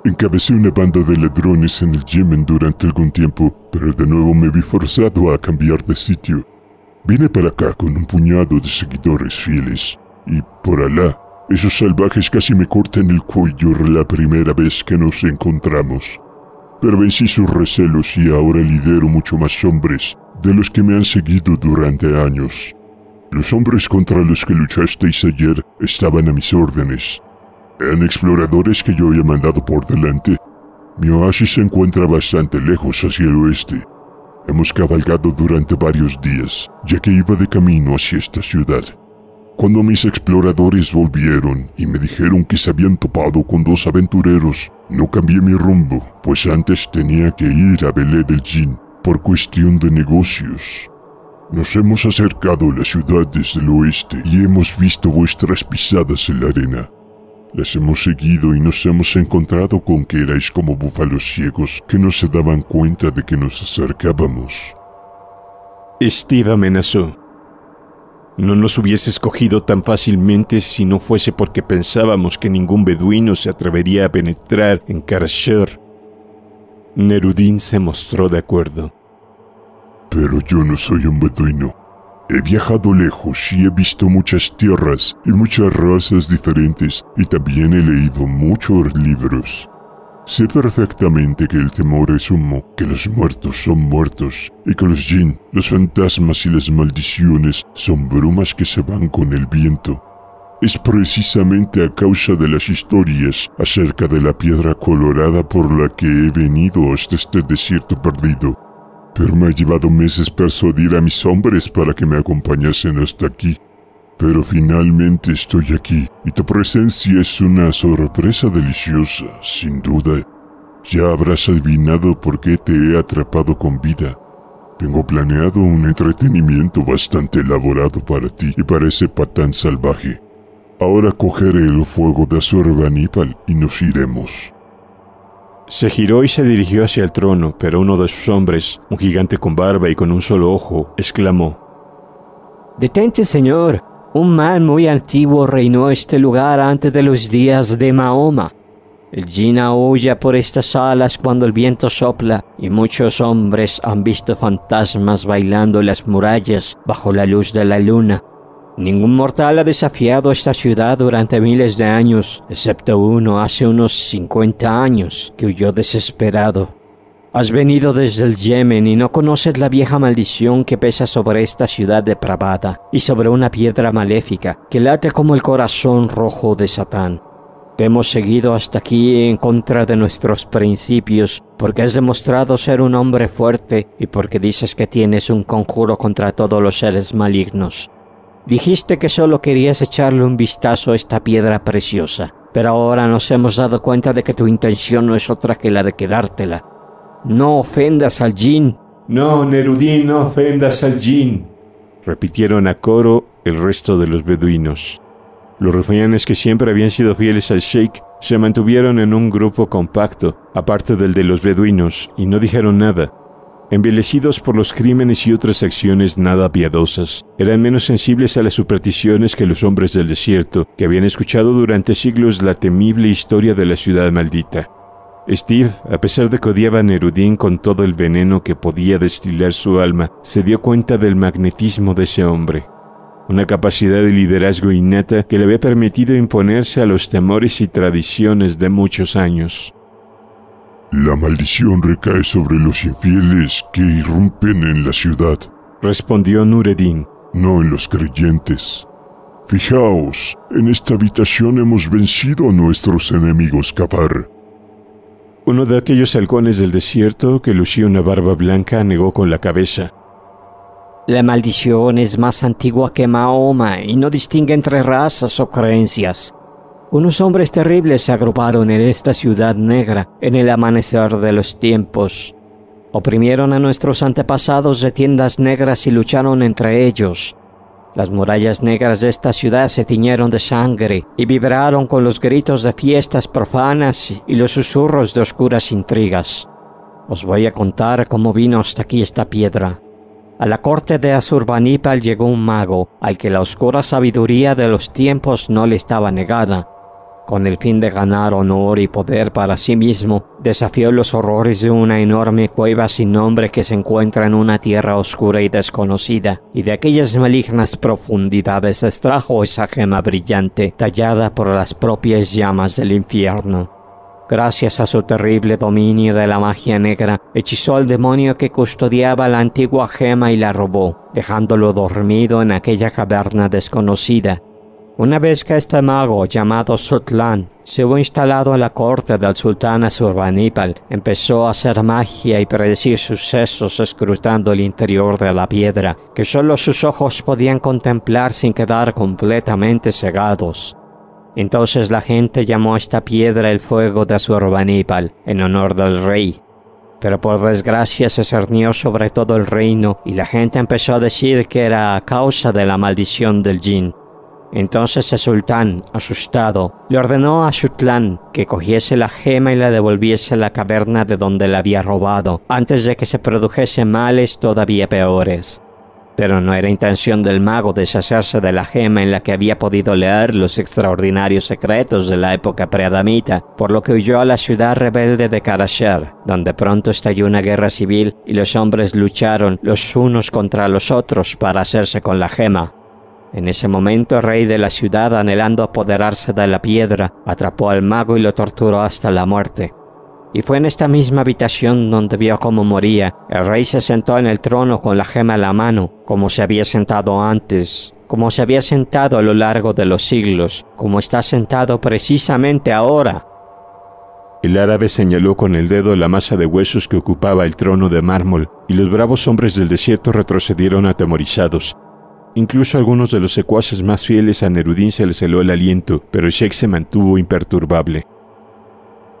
Encabecé una banda de ladrones en el Yemen durante algún tiempo, pero de nuevo me vi forzado a cambiar de sitio. Vine para acá con un puñado de seguidores fieles, y por Alá, esos salvajes casi me cortan el cuello la primera vez que nos encontramos. Pero vencí sus recelos y ahora lidero mucho más hombres de los que me han seguido durante años. Los hombres contra los que luchasteis ayer estaban a mis órdenes, en exploradores que yo había mandado por delante, mi oasis se encuentra bastante lejos hacia el oeste. Hemos cabalgado durante varios días, ya que iba de camino hacia esta ciudad. Cuando mis exploradores volvieron y me dijeron que se habían topado con dos aventureros, no cambié mi rumbo, pues antes tenía que ir a Belé del Jin por cuestión de negocios. Nos hemos acercado a la ciudad desde el oeste y hemos visto vuestras pisadas en la arena. Las hemos seguido y nos hemos encontrado con que erais como búfalos ciegos que no se daban cuenta de que nos acercábamos. Steve amenazó. No nos hubiese escogido tan fácilmente si no fuese porque pensábamos que ningún beduino se atrevería a penetrar en Karasher. Nerudin se mostró de acuerdo. Pero yo no soy un beduino. He viajado lejos y he visto muchas tierras y muchas razas diferentes y también he leído muchos libros. Sé perfectamente que el temor es humo, que los muertos son muertos y que los jin, los fantasmas y las maldiciones son brumas que se van con el viento. Es precisamente a causa de las historias acerca de la piedra colorada por la que he venido hasta este desierto perdido pero me ha llevado meses persuadir a mis hombres para que me acompañasen hasta aquí. Pero finalmente estoy aquí, y tu presencia es una sorpresa deliciosa, sin duda. Ya habrás adivinado por qué te he atrapado con vida. Tengo planeado un entretenimiento bastante elaborado para ti y para ese patán salvaje. Ahora cogeré el fuego de Azuerbaníbal y nos iremos. Se giró y se dirigió hacia el trono, pero uno de sus hombres, un gigante con barba y con un solo ojo, exclamó, Detente, señor. Un mal muy antiguo reinó este lugar antes de los días de Mahoma. El Gina aúlla por estas alas cuando el viento sopla, y muchos hombres han visto fantasmas bailando las murallas bajo la luz de la luna. Ningún mortal ha desafiado esta ciudad durante miles de años, excepto uno hace unos 50 años, que huyó desesperado. Has venido desde el Yemen y no conoces la vieja maldición que pesa sobre esta ciudad depravada y sobre una piedra maléfica que late como el corazón rojo de Satán. Te hemos seguido hasta aquí en contra de nuestros principios, porque has demostrado ser un hombre fuerte y porque dices que tienes un conjuro contra todos los seres malignos. Dijiste que solo querías echarle un vistazo a esta piedra preciosa, pero ahora nos hemos dado cuenta de que tu intención no es otra que la de quedártela. No ofendas al Jin. No, Nerudín, no ofendas al Jin. Repitieron a coro el resto de los beduinos. Los rufianes que siempre habían sido fieles al sheik se mantuvieron en un grupo compacto, aparte del de los beduinos, y no dijeron nada, envilecidos por los crímenes y otras acciones nada piadosas, eran menos sensibles a las supersticiones que los hombres del desierto, que habían escuchado durante siglos la temible historia de la ciudad maldita. Steve, a pesar de que odiaba a Nerudín con todo el veneno que podía destilar su alma, se dio cuenta del magnetismo de ese hombre, una capacidad de liderazgo innata que le había permitido imponerse a los temores y tradiciones de muchos años. La maldición recae sobre los infieles que irrumpen en la ciudad, respondió Nureddin. No en los creyentes. Fijaos, en esta habitación hemos vencido a nuestros enemigos Kafar. Uno de aquellos halcones del desierto que lucía una barba blanca negó con la cabeza. La maldición es más antigua que Mahoma y no distingue entre razas o creencias unos hombres terribles se agruparon en esta ciudad negra en el amanecer de los tiempos. Oprimieron a nuestros antepasados de tiendas negras y lucharon entre ellos. Las murallas negras de esta ciudad se tiñeron de sangre y vibraron con los gritos de fiestas profanas y los susurros de oscuras intrigas. Os voy a contar cómo vino hasta aquí esta piedra. A la corte de Azurbanipal llegó un mago, al que la oscura sabiduría de los tiempos no le estaba negada, con el fin de ganar honor y poder para sí mismo, desafió los horrores de una enorme cueva sin nombre que se encuentra en una tierra oscura y desconocida, y de aquellas malignas profundidades extrajo esa gema brillante tallada por las propias llamas del infierno. Gracias a su terrible dominio de la magia negra, hechizó al demonio que custodiaba la antigua gema y la robó, dejándolo dormido en aquella caverna desconocida, una vez que este mago llamado Sutlan se hubo instalado en la corte del sultán Azurbanípal, empezó a hacer magia y predecir sucesos escrutando el interior de la piedra, que solo sus ojos podían contemplar sin quedar completamente cegados. Entonces la gente llamó a esta piedra el fuego de azurbaníbal en honor del rey. Pero por desgracia se cernió sobre todo el reino y la gente empezó a decir que era a causa de la maldición del jinn. Entonces el sultán, asustado, le ordenó a Shutlán que cogiese la gema y la devolviese a la caverna de donde la había robado, antes de que se produjese males todavía peores. Pero no era intención del mago deshacerse de la gema en la que había podido leer los extraordinarios secretos de la época preadamita, por lo que huyó a la ciudad rebelde de Karasher, donde pronto estalló una guerra civil y los hombres lucharon los unos contra los otros para hacerse con la gema. En ese momento el rey de la ciudad, anhelando apoderarse de la piedra, atrapó al mago y lo torturó hasta la muerte. Y fue en esta misma habitación donde vio cómo moría. El rey se sentó en el trono con la gema en la mano, como se había sentado antes, como se había sentado a lo largo de los siglos, como está sentado precisamente ahora. El árabe señaló con el dedo la masa de huesos que ocupaba el trono de mármol, y los bravos hombres del desierto retrocedieron atemorizados, Incluso algunos de los secuaces más fieles a Nerudín se les heló el aliento, pero Sheikh se mantuvo imperturbable.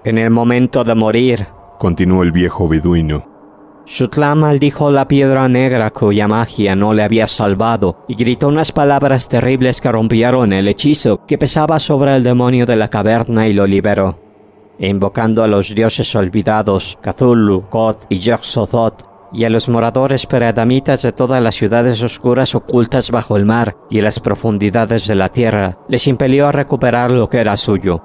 En el momento de morir, continuó el viejo beduino, Shutla maldijo la piedra negra cuya magia no le había salvado y gritó unas palabras terribles que rompieron el hechizo que pesaba sobre el demonio de la caverna y lo liberó. Invocando a los dioses olvidados, Cthulhu, Koth y yog y a los moradores peradamitas de todas las ciudades oscuras ocultas bajo el mar y en las profundidades de la tierra, les impelió a recuperar lo que era suyo.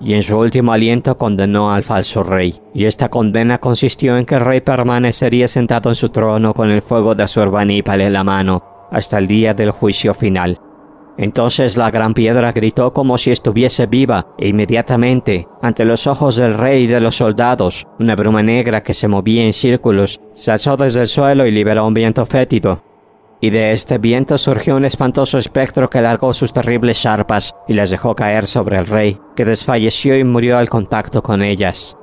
Y en su último aliento condenó al falso rey, y esta condena consistió en que el rey permanecería sentado en su trono con el fuego de su y en la mano, hasta el día del juicio final. Entonces la gran piedra gritó como si estuviese viva e inmediatamente, ante los ojos del rey y de los soldados, una bruma negra que se movía en círculos se alzó desde el suelo y liberó un viento fétido. Y de este viento surgió un espantoso espectro que largó sus terribles zarpas y las dejó caer sobre el rey, que desfalleció y murió al contacto con ellas.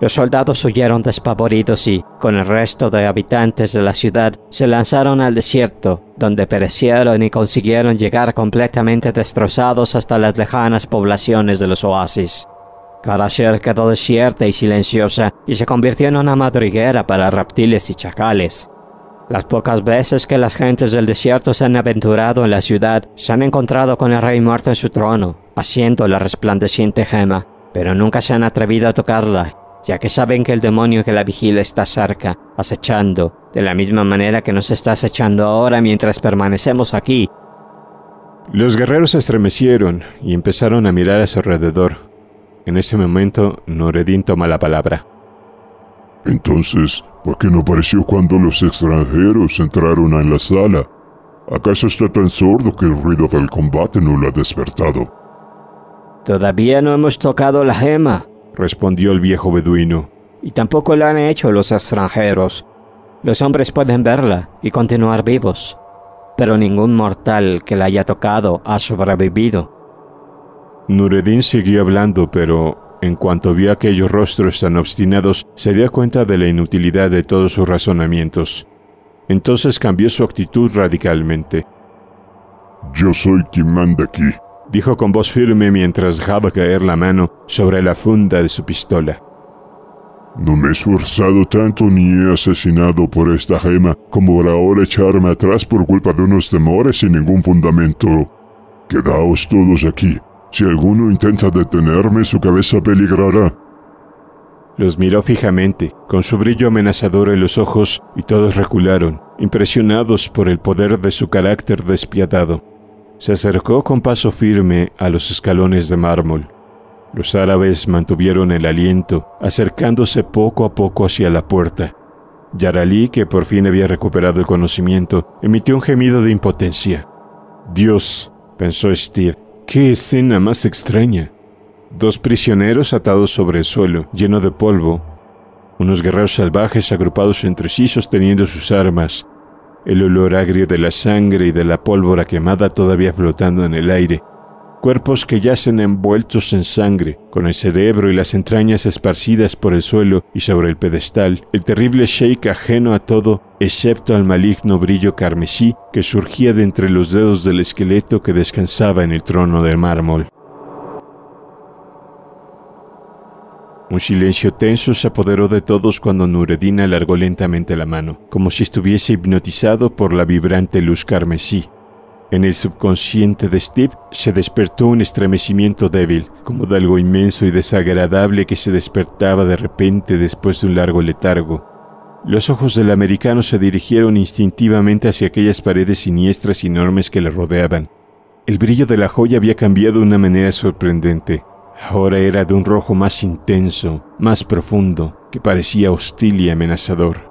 Los soldados huyeron despavoridos y, con el resto de habitantes de la ciudad, se lanzaron al desierto, donde perecieron y consiguieron llegar completamente destrozados hasta las lejanas poblaciones de los oasis. Karasher quedó desierta y silenciosa y se convirtió en una madriguera para reptiles y chacales. Las pocas veces que las gentes del desierto se han aventurado en la ciudad, se han encontrado con el rey muerto en su trono, haciendo la resplandeciente gema, pero nunca se han atrevido a tocarla ya que saben que el demonio que la vigila está cerca, acechando, de la misma manera que nos está acechando ahora mientras permanecemos aquí. Los guerreros se estremecieron y empezaron a mirar a su alrededor. En ese momento, Noredin toma la palabra. Entonces, ¿por qué no apareció cuando los extranjeros entraron en la sala? ¿Acaso está tan sordo que el ruido del combate no lo ha despertado? Todavía no hemos tocado la gema, respondió el viejo beduino. Y tampoco lo han hecho los extranjeros. Los hombres pueden verla y continuar vivos, pero ningún mortal que la haya tocado ha sobrevivido. Nureddin siguió hablando, pero en cuanto vio aquellos rostros tan obstinados, se dio cuenta de la inutilidad de todos sus razonamientos. Entonces cambió su actitud radicalmente. Yo soy quien manda aquí, dijo con voz firme mientras dejaba caer la mano sobre la funda de su pistola. No me he esforzado tanto ni he asesinado por esta gema como para ahora echarme atrás por culpa de unos temores sin ningún fundamento. Quedaos todos aquí. Si alguno intenta detenerme, su cabeza peligrará. Los miró fijamente, con su brillo amenazador en los ojos, y todos recularon, impresionados por el poder de su carácter despiadado. Se acercó con paso firme a los escalones de mármol. Los árabes mantuvieron el aliento, acercándose poco a poco hacia la puerta. Yaralí, que por fin había recuperado el conocimiento, emitió un gemido de impotencia. Dios, pensó Steve, qué escena más extraña. Dos prisioneros atados sobre el suelo, lleno de polvo, unos guerreros salvajes agrupados entre sí sosteniendo sus armas, el olor agrio de la sangre y de la pólvora quemada todavía flotando en el aire, cuerpos que yacen envueltos en sangre, con el cerebro y las entrañas esparcidas por el suelo y sobre el pedestal, el terrible sheik ajeno a todo, excepto al maligno brillo carmesí que surgía de entre los dedos del esqueleto que descansaba en el trono de mármol. Un silencio tenso se apoderó de todos cuando Nureddin alargó lentamente la mano, como si estuviese hipnotizado por la vibrante luz carmesí. En el subconsciente de Steve se despertó un estremecimiento débil, como de algo inmenso y desagradable que se despertaba de repente después de un largo letargo. Los ojos del americano se dirigieron instintivamente hacia aquellas paredes siniestras y enormes que le rodeaban. El brillo de la joya había cambiado de una manera sorprendente. Ahora era de un rojo más intenso, más profundo, que parecía hostil y amenazador.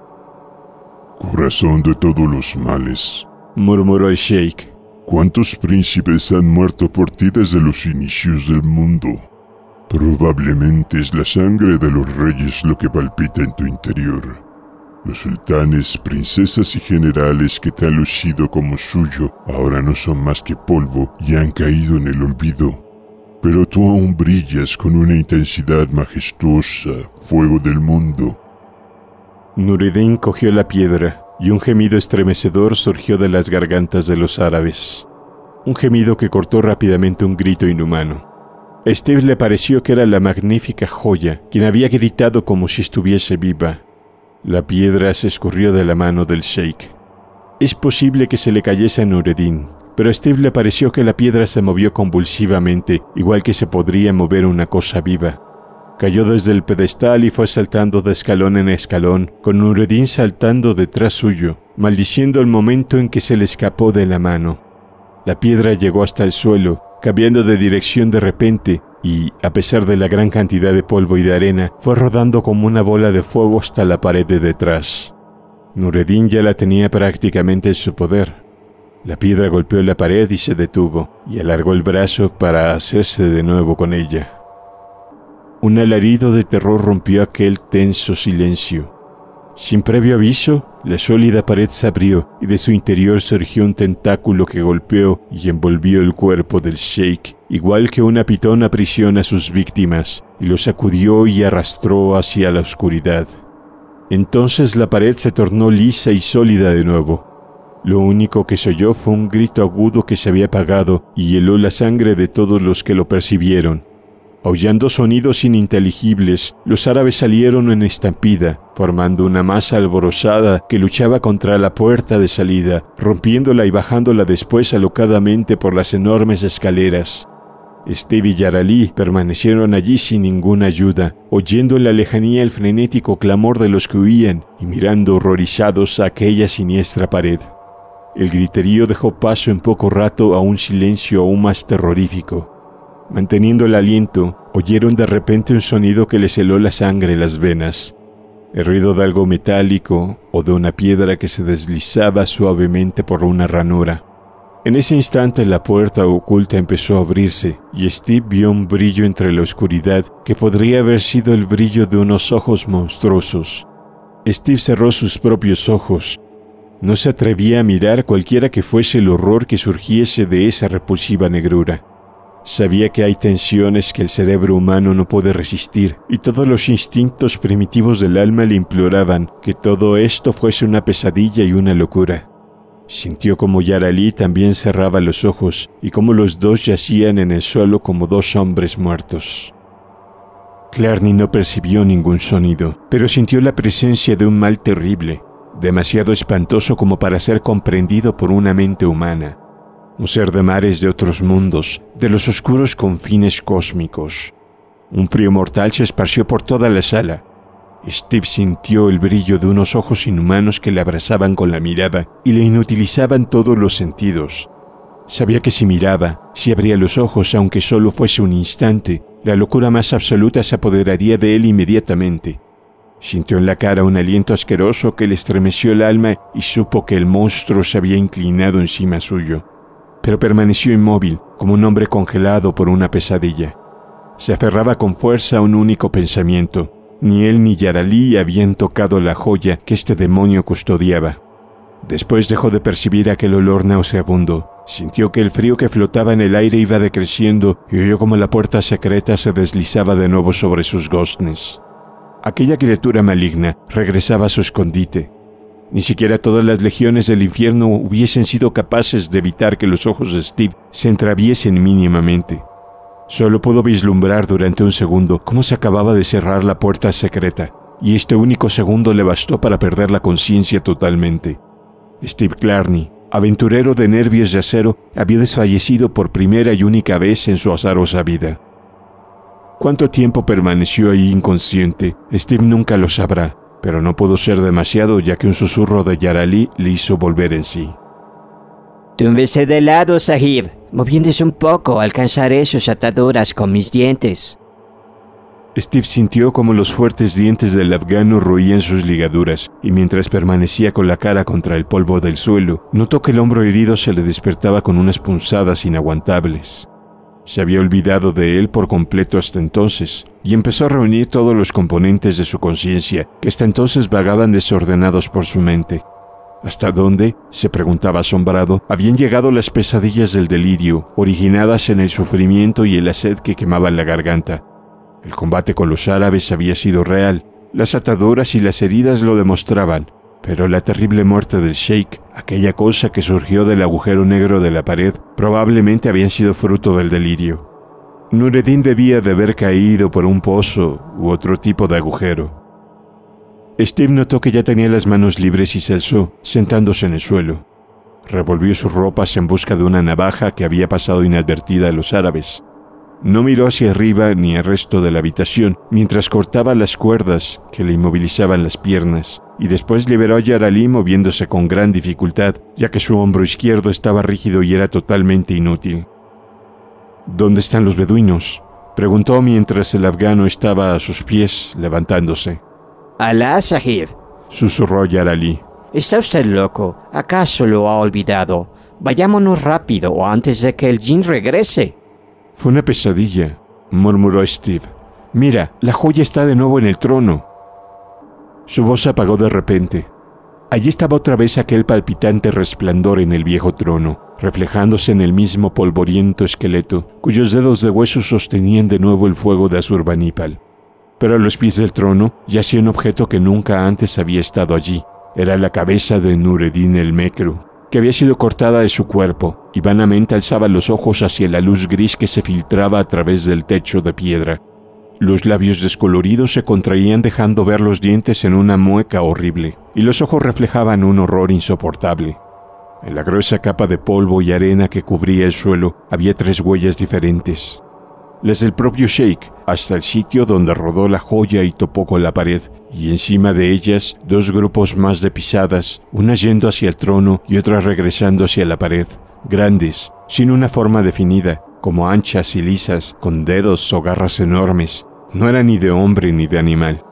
Corazón de todos los males, murmuró el sheik. ¿Cuántos príncipes han muerto por ti desde los inicios del mundo? Probablemente es la sangre de los reyes lo que palpita en tu interior. Los sultanes, princesas y generales que te han lucido como suyo ahora no son más que polvo y han caído en el olvido. Pero tú aún brillas con una intensidad majestuosa, fuego del mundo. Nureddin cogió la piedra y un gemido estremecedor surgió de las gargantas de los árabes. Un gemido que cortó rápidamente un grito inhumano. A Steve le pareció que era la magnífica joya, quien había gritado como si estuviese viva. La piedra se escurrió de la mano del Sheikh. Es posible que se le cayese a Nureddin, pero a Steve le pareció que la piedra se movió convulsivamente, igual que se podría mover una cosa viva. Cayó desde el pedestal y fue saltando de escalón en escalón, con Nureddin saltando detrás suyo, maldiciendo el momento en que se le escapó de la mano. La piedra llegó hasta el suelo, cambiando de dirección de repente, y, a pesar de la gran cantidad de polvo y de arena, fue rodando como una bola de fuego hasta la pared de detrás. Nureddin ya la tenía prácticamente en su poder. La piedra golpeó la pared y se detuvo, y alargó el brazo para hacerse de nuevo con ella. Un alarido de terror rompió aquel tenso silencio. Sin previo aviso, la sólida pared se abrió y de su interior surgió un tentáculo que golpeó y envolvió el cuerpo del sheik, igual que una pitona aprisiona a sus víctimas, y lo sacudió y arrastró hacia la oscuridad. Entonces la pared se tornó lisa y sólida de nuevo, lo único que se oyó fue un grito agudo que se había apagado y heló la sangre de todos los que lo percibieron. Aullando sonidos ininteligibles, los árabes salieron en estampida, formando una masa alborozada que luchaba contra la puerta de salida, rompiéndola y bajándola después alocadamente por las enormes escaleras. Steve y Yaralí permanecieron allí sin ninguna ayuda, oyendo en la lejanía el frenético clamor de los que huían y mirando horrorizados a aquella siniestra pared. El griterío dejó paso en poco rato a un silencio aún más terrorífico. Manteniendo el aliento, oyeron de repente un sonido que les heló la sangre en las venas. El ruido de algo metálico o de una piedra que se deslizaba suavemente por una ranura. En ese instante la puerta oculta empezó a abrirse y Steve vio un brillo entre la oscuridad que podría haber sido el brillo de unos ojos monstruosos. Steve cerró sus propios ojos no se atrevía a mirar cualquiera que fuese el horror que surgiese de esa repulsiva negrura. Sabía que hay tensiones que el cerebro humano no puede resistir, y todos los instintos primitivos del alma le imploraban que todo esto fuese una pesadilla y una locura. Sintió como Yaralí también cerraba los ojos y como los dos yacían en el suelo como dos hombres muertos. Clarny no percibió ningún sonido, pero sintió la presencia de un mal terrible, demasiado espantoso como para ser comprendido por una mente humana, un ser de mares de otros mundos, de los oscuros confines cósmicos. Un frío mortal se esparció por toda la sala. Steve sintió el brillo de unos ojos inhumanos que le abrazaban con la mirada y le inutilizaban todos los sentidos. Sabía que si miraba, si abría los ojos, aunque solo fuese un instante, la locura más absoluta se apoderaría de él inmediatamente Sintió en la cara un aliento asqueroso que le estremeció el alma y supo que el monstruo se había inclinado encima suyo, pero permaneció inmóvil como un hombre congelado por una pesadilla. Se aferraba con fuerza a un único pensamiento. Ni él ni Yaralí habían tocado la joya que este demonio custodiaba. Después dejó de percibir aquel olor nauseabundo. Sintió que el frío que flotaba en el aire iba decreciendo y oyó como la puerta secreta se deslizaba de nuevo sobre sus goznes aquella criatura maligna regresaba a su escondite. Ni siquiera todas las legiones del infierno hubiesen sido capaces de evitar que los ojos de Steve se entraviesen mínimamente. Solo pudo vislumbrar durante un segundo cómo se acababa de cerrar la puerta secreta, y este único segundo le bastó para perder la conciencia totalmente. Steve Clarney, aventurero de nervios de acero, había desfallecido por primera y única vez en su azarosa vida. Cuánto tiempo permaneció ahí inconsciente, Steve nunca lo sabrá, pero no pudo ser demasiado ya que un susurro de Yarali le hizo volver en sí. Túmbese de lado, Sahib. Moviéndose un poco, alcanzaré sus ataduras con mis dientes. Steve sintió como los fuertes dientes del afgano roían sus ligaduras, y mientras permanecía con la cara contra el polvo del suelo, notó que el hombro herido se le despertaba con unas punzadas inaguantables. Se había olvidado de él por completo hasta entonces, y empezó a reunir todos los componentes de su conciencia, que hasta entonces vagaban desordenados por su mente. ¿Hasta dónde, se preguntaba asombrado, habían llegado las pesadillas del delirio, originadas en el sufrimiento y el sed que quemaban la garganta? El combate con los árabes había sido real, las atadoras y las heridas lo demostraban, pero la terrible muerte del Sheikh, aquella cosa que surgió del agujero negro de la pared, probablemente habían sido fruto del delirio. Nureddin debía de haber caído por un pozo u otro tipo de agujero. Steve notó que ya tenía las manos libres y se alzó, sentándose en el suelo. Revolvió sus ropas en busca de una navaja que había pasado inadvertida a los árabes. No miró hacia arriba ni al resto de la habitación mientras cortaba las cuerdas que le inmovilizaban las piernas y después liberó a Yaralí moviéndose con gran dificultad, ya que su hombro izquierdo estaba rígido y era totalmente inútil. ¿Dónde están los beduinos? preguntó mientras el afgano estaba a sus pies, levantándose. Alá, Sahib, susurró Yaralí. ¿Está usted loco? ¿Acaso lo ha olvidado? Vayámonos rápido antes de que el Jin regrese. Fue una pesadilla, murmuró Steve. Mira, la joya está de nuevo en el trono. Su voz apagó de repente. Allí estaba otra vez aquel palpitante resplandor en el viejo trono, reflejándose en el mismo polvoriento esqueleto, cuyos dedos de hueso sostenían de nuevo el fuego de Azurbanipal. Pero a los pies del trono yacía un objeto que nunca antes había estado allí. Era la cabeza de Nureddin el Mecru, que había sido cortada de su cuerpo, y vanamente alzaba los ojos hacia la luz gris que se filtraba a través del techo de piedra, los labios descoloridos se contraían dejando ver los dientes en una mueca horrible, y los ojos reflejaban un horror insoportable. En la gruesa capa de polvo y arena que cubría el suelo había tres huellas diferentes. Las del propio Sheikh hasta el sitio donde rodó la joya y topó con la pared, y encima de ellas dos grupos más de pisadas, una yendo hacia el trono y otra regresando hacia la pared, grandes, sin una forma definida, como anchas y lisas, con dedos o garras enormes, no era ni de hombre ni de animal.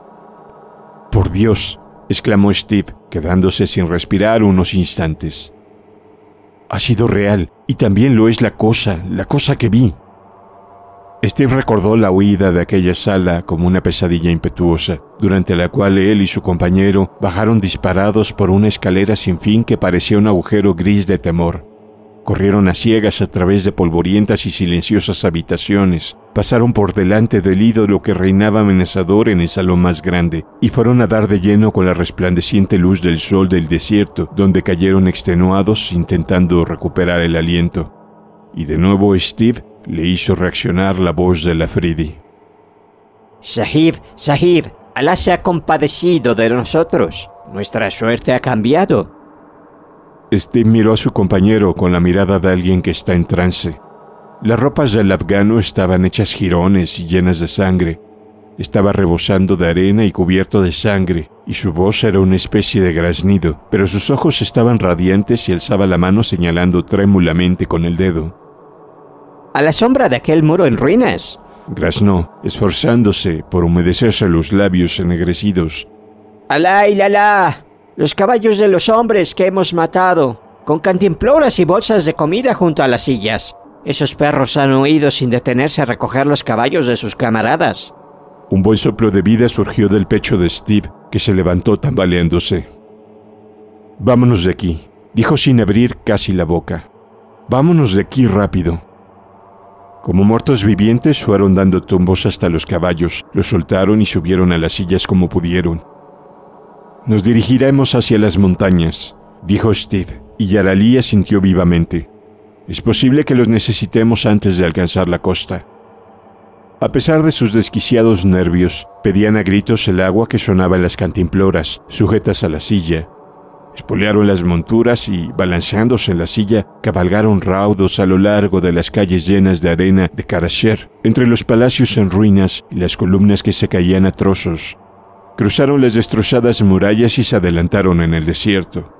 Por Dios, exclamó Steve, quedándose sin respirar unos instantes. Ha sido real, y también lo es la cosa, la cosa que vi. Steve recordó la huida de aquella sala como una pesadilla impetuosa, durante la cual él y su compañero bajaron disparados por una escalera sin fin que parecía un agujero gris de temor. Corrieron a ciegas a través de polvorientas y silenciosas habitaciones, pasaron por delante del ídolo que reinaba amenazador en el salón más grande, y fueron a dar de lleno con la resplandeciente luz del sol del desierto, donde cayeron extenuados intentando recuperar el aliento. Y de nuevo Steve le hizo reaccionar la voz de la Fridi. Sahib, Sahib, Alá se ha compadecido de nosotros. Nuestra suerte ha cambiado. Este miró a su compañero con la mirada de alguien que está en trance. Las ropas del afgano estaban hechas jirones y llenas de sangre. Estaba rebosando de arena y cubierto de sangre, y su voz era una especie de graznido, pero sus ojos estaban radiantes y alzaba la mano señalando trémulamente con el dedo. A la sombra de aquel muro en ruinas. Graznó, esforzándose por humedecerse los labios ennegrecidos. ¡Alá y la los caballos de los hombres que hemos matado, con cantimploras y bolsas de comida junto a las sillas. Esos perros han huido sin detenerse a recoger los caballos de sus camaradas. Un buen soplo de vida surgió del pecho de Steve, que se levantó tambaleándose. Vámonos de aquí, dijo sin abrir casi la boca. Vámonos de aquí rápido. Como muertos vivientes fueron dando tumbos hasta los caballos, los soltaron y subieron a las sillas como pudieron. Nos dirigiremos hacia las montañas, dijo Steve, y Yaralí sintió vivamente. Es posible que los necesitemos antes de alcanzar la costa. A pesar de sus desquiciados nervios, pedían a gritos el agua que sonaba en las cantimploras, sujetas a la silla. Espolearon las monturas y, balanceándose en la silla, cabalgaron raudos a lo largo de las calles llenas de arena de Karasher, entre los palacios en ruinas y las columnas que se caían a trozos, Cruzaron las destrozadas murallas y se adelantaron en el desierto.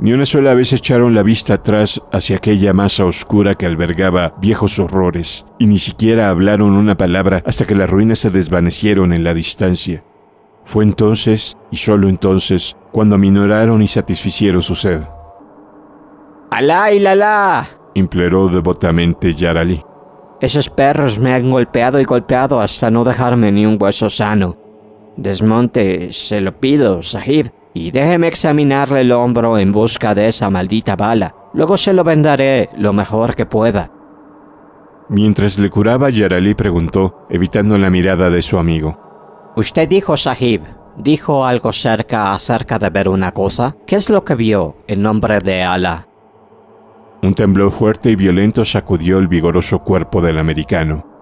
Ni una sola vez echaron la vista atrás hacia aquella masa oscura que albergaba viejos horrores, y ni siquiera hablaron una palabra hasta que las ruinas se desvanecieron en la distancia. Fue entonces, y solo entonces, cuando aminoraron y satisficieron su sed. ¡Alá y lalá! imploró devotamente Yarali. Esos perros me han golpeado y golpeado hasta no dejarme ni un hueso sano. Desmonte, se lo pido, Sahib, y déjeme examinarle el hombro en busca de esa maldita bala. Luego se lo vendaré lo mejor que pueda. Mientras le curaba, Yarali preguntó, evitando la mirada de su amigo. Usted dijo, Sahib, dijo algo cerca acerca de ver una cosa. ¿Qué es lo que vio en nombre de Ala? Un temblor fuerte y violento sacudió el vigoroso cuerpo del americano.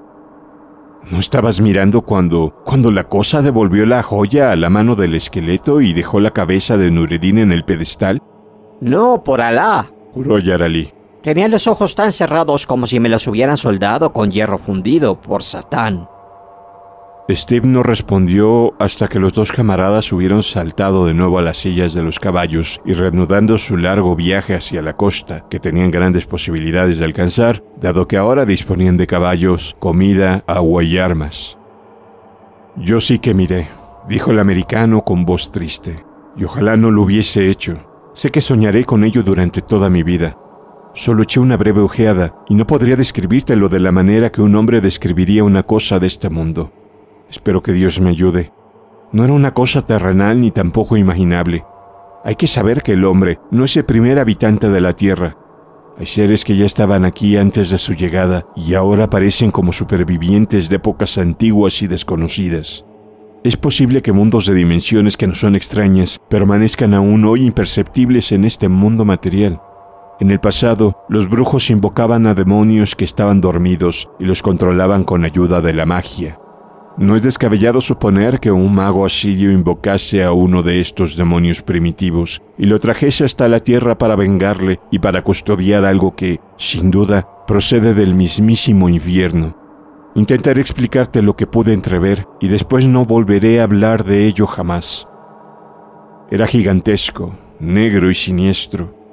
¿No estabas mirando cuando, cuando la cosa devolvió la joya a la mano del esqueleto y dejó la cabeza de Nureddin en el pedestal? No, por Alá, juró Yarali. Tenía los ojos tan cerrados como si me los hubieran soldado con hierro fundido por Satán. Steve no respondió hasta que los dos camaradas hubieron saltado de nuevo a las sillas de los caballos y reanudando su largo viaje hacia la costa, que tenían grandes posibilidades de alcanzar, dado que ahora disponían de caballos, comida, agua y armas. Yo sí que miré, dijo el americano con voz triste, y ojalá no lo hubiese hecho. Sé que soñaré con ello durante toda mi vida, Solo eché una breve ojeada y no podría describírtelo de la manera que un hombre describiría una cosa de este mundo. Espero que Dios me ayude. No era una cosa terrenal ni tampoco imaginable. Hay que saber que el hombre no es el primer habitante de la Tierra. Hay seres que ya estaban aquí antes de su llegada y ahora aparecen como supervivientes de épocas antiguas y desconocidas. Es posible que mundos de dimensiones que no son extrañas permanezcan aún hoy imperceptibles en este mundo material. En el pasado, los brujos invocaban a demonios que estaban dormidos y los controlaban con ayuda de la magia. No es descabellado suponer que un mago asirio invocase a uno de estos demonios primitivos y lo trajese hasta la tierra para vengarle y para custodiar algo que, sin duda, procede del mismísimo infierno. Intentaré explicarte lo que pude entrever y después no volveré a hablar de ello jamás. Era gigantesco, negro y siniestro,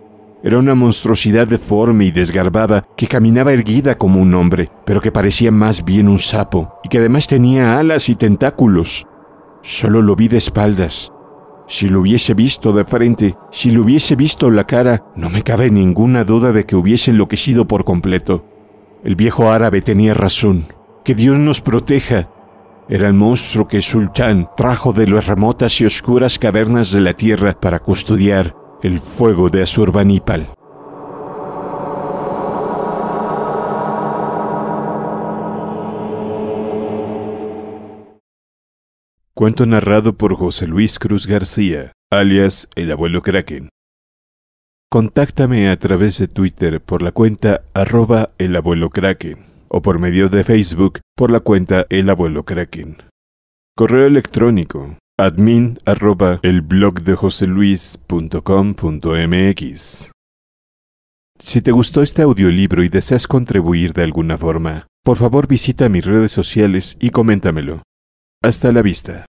era una monstruosidad deforme y desgarbada que caminaba erguida como un hombre, pero que parecía más bien un sapo, y que además tenía alas y tentáculos. Solo lo vi de espaldas. Si lo hubiese visto de frente, si lo hubiese visto la cara, no me cabe ninguna duda de que hubiese enloquecido por completo. El viejo árabe tenía razón. Que Dios nos proteja. Era el monstruo que Sultán trajo de las remotas y oscuras cavernas de la tierra para custodiar el fuego de Azurbanipal. Cuento narrado por José Luis Cruz García, alias El Abuelo Kraken. Contáctame a través de Twitter por la cuenta arroba El Abuelo Kraken o por medio de Facebook por la cuenta El Abuelo Kraken. Correo electrónico admin arroba el blog de joseluis.com.mx. Si te gustó este audiolibro y deseas contribuir de alguna forma, por favor visita mis redes sociales y coméntamelo. Hasta la vista.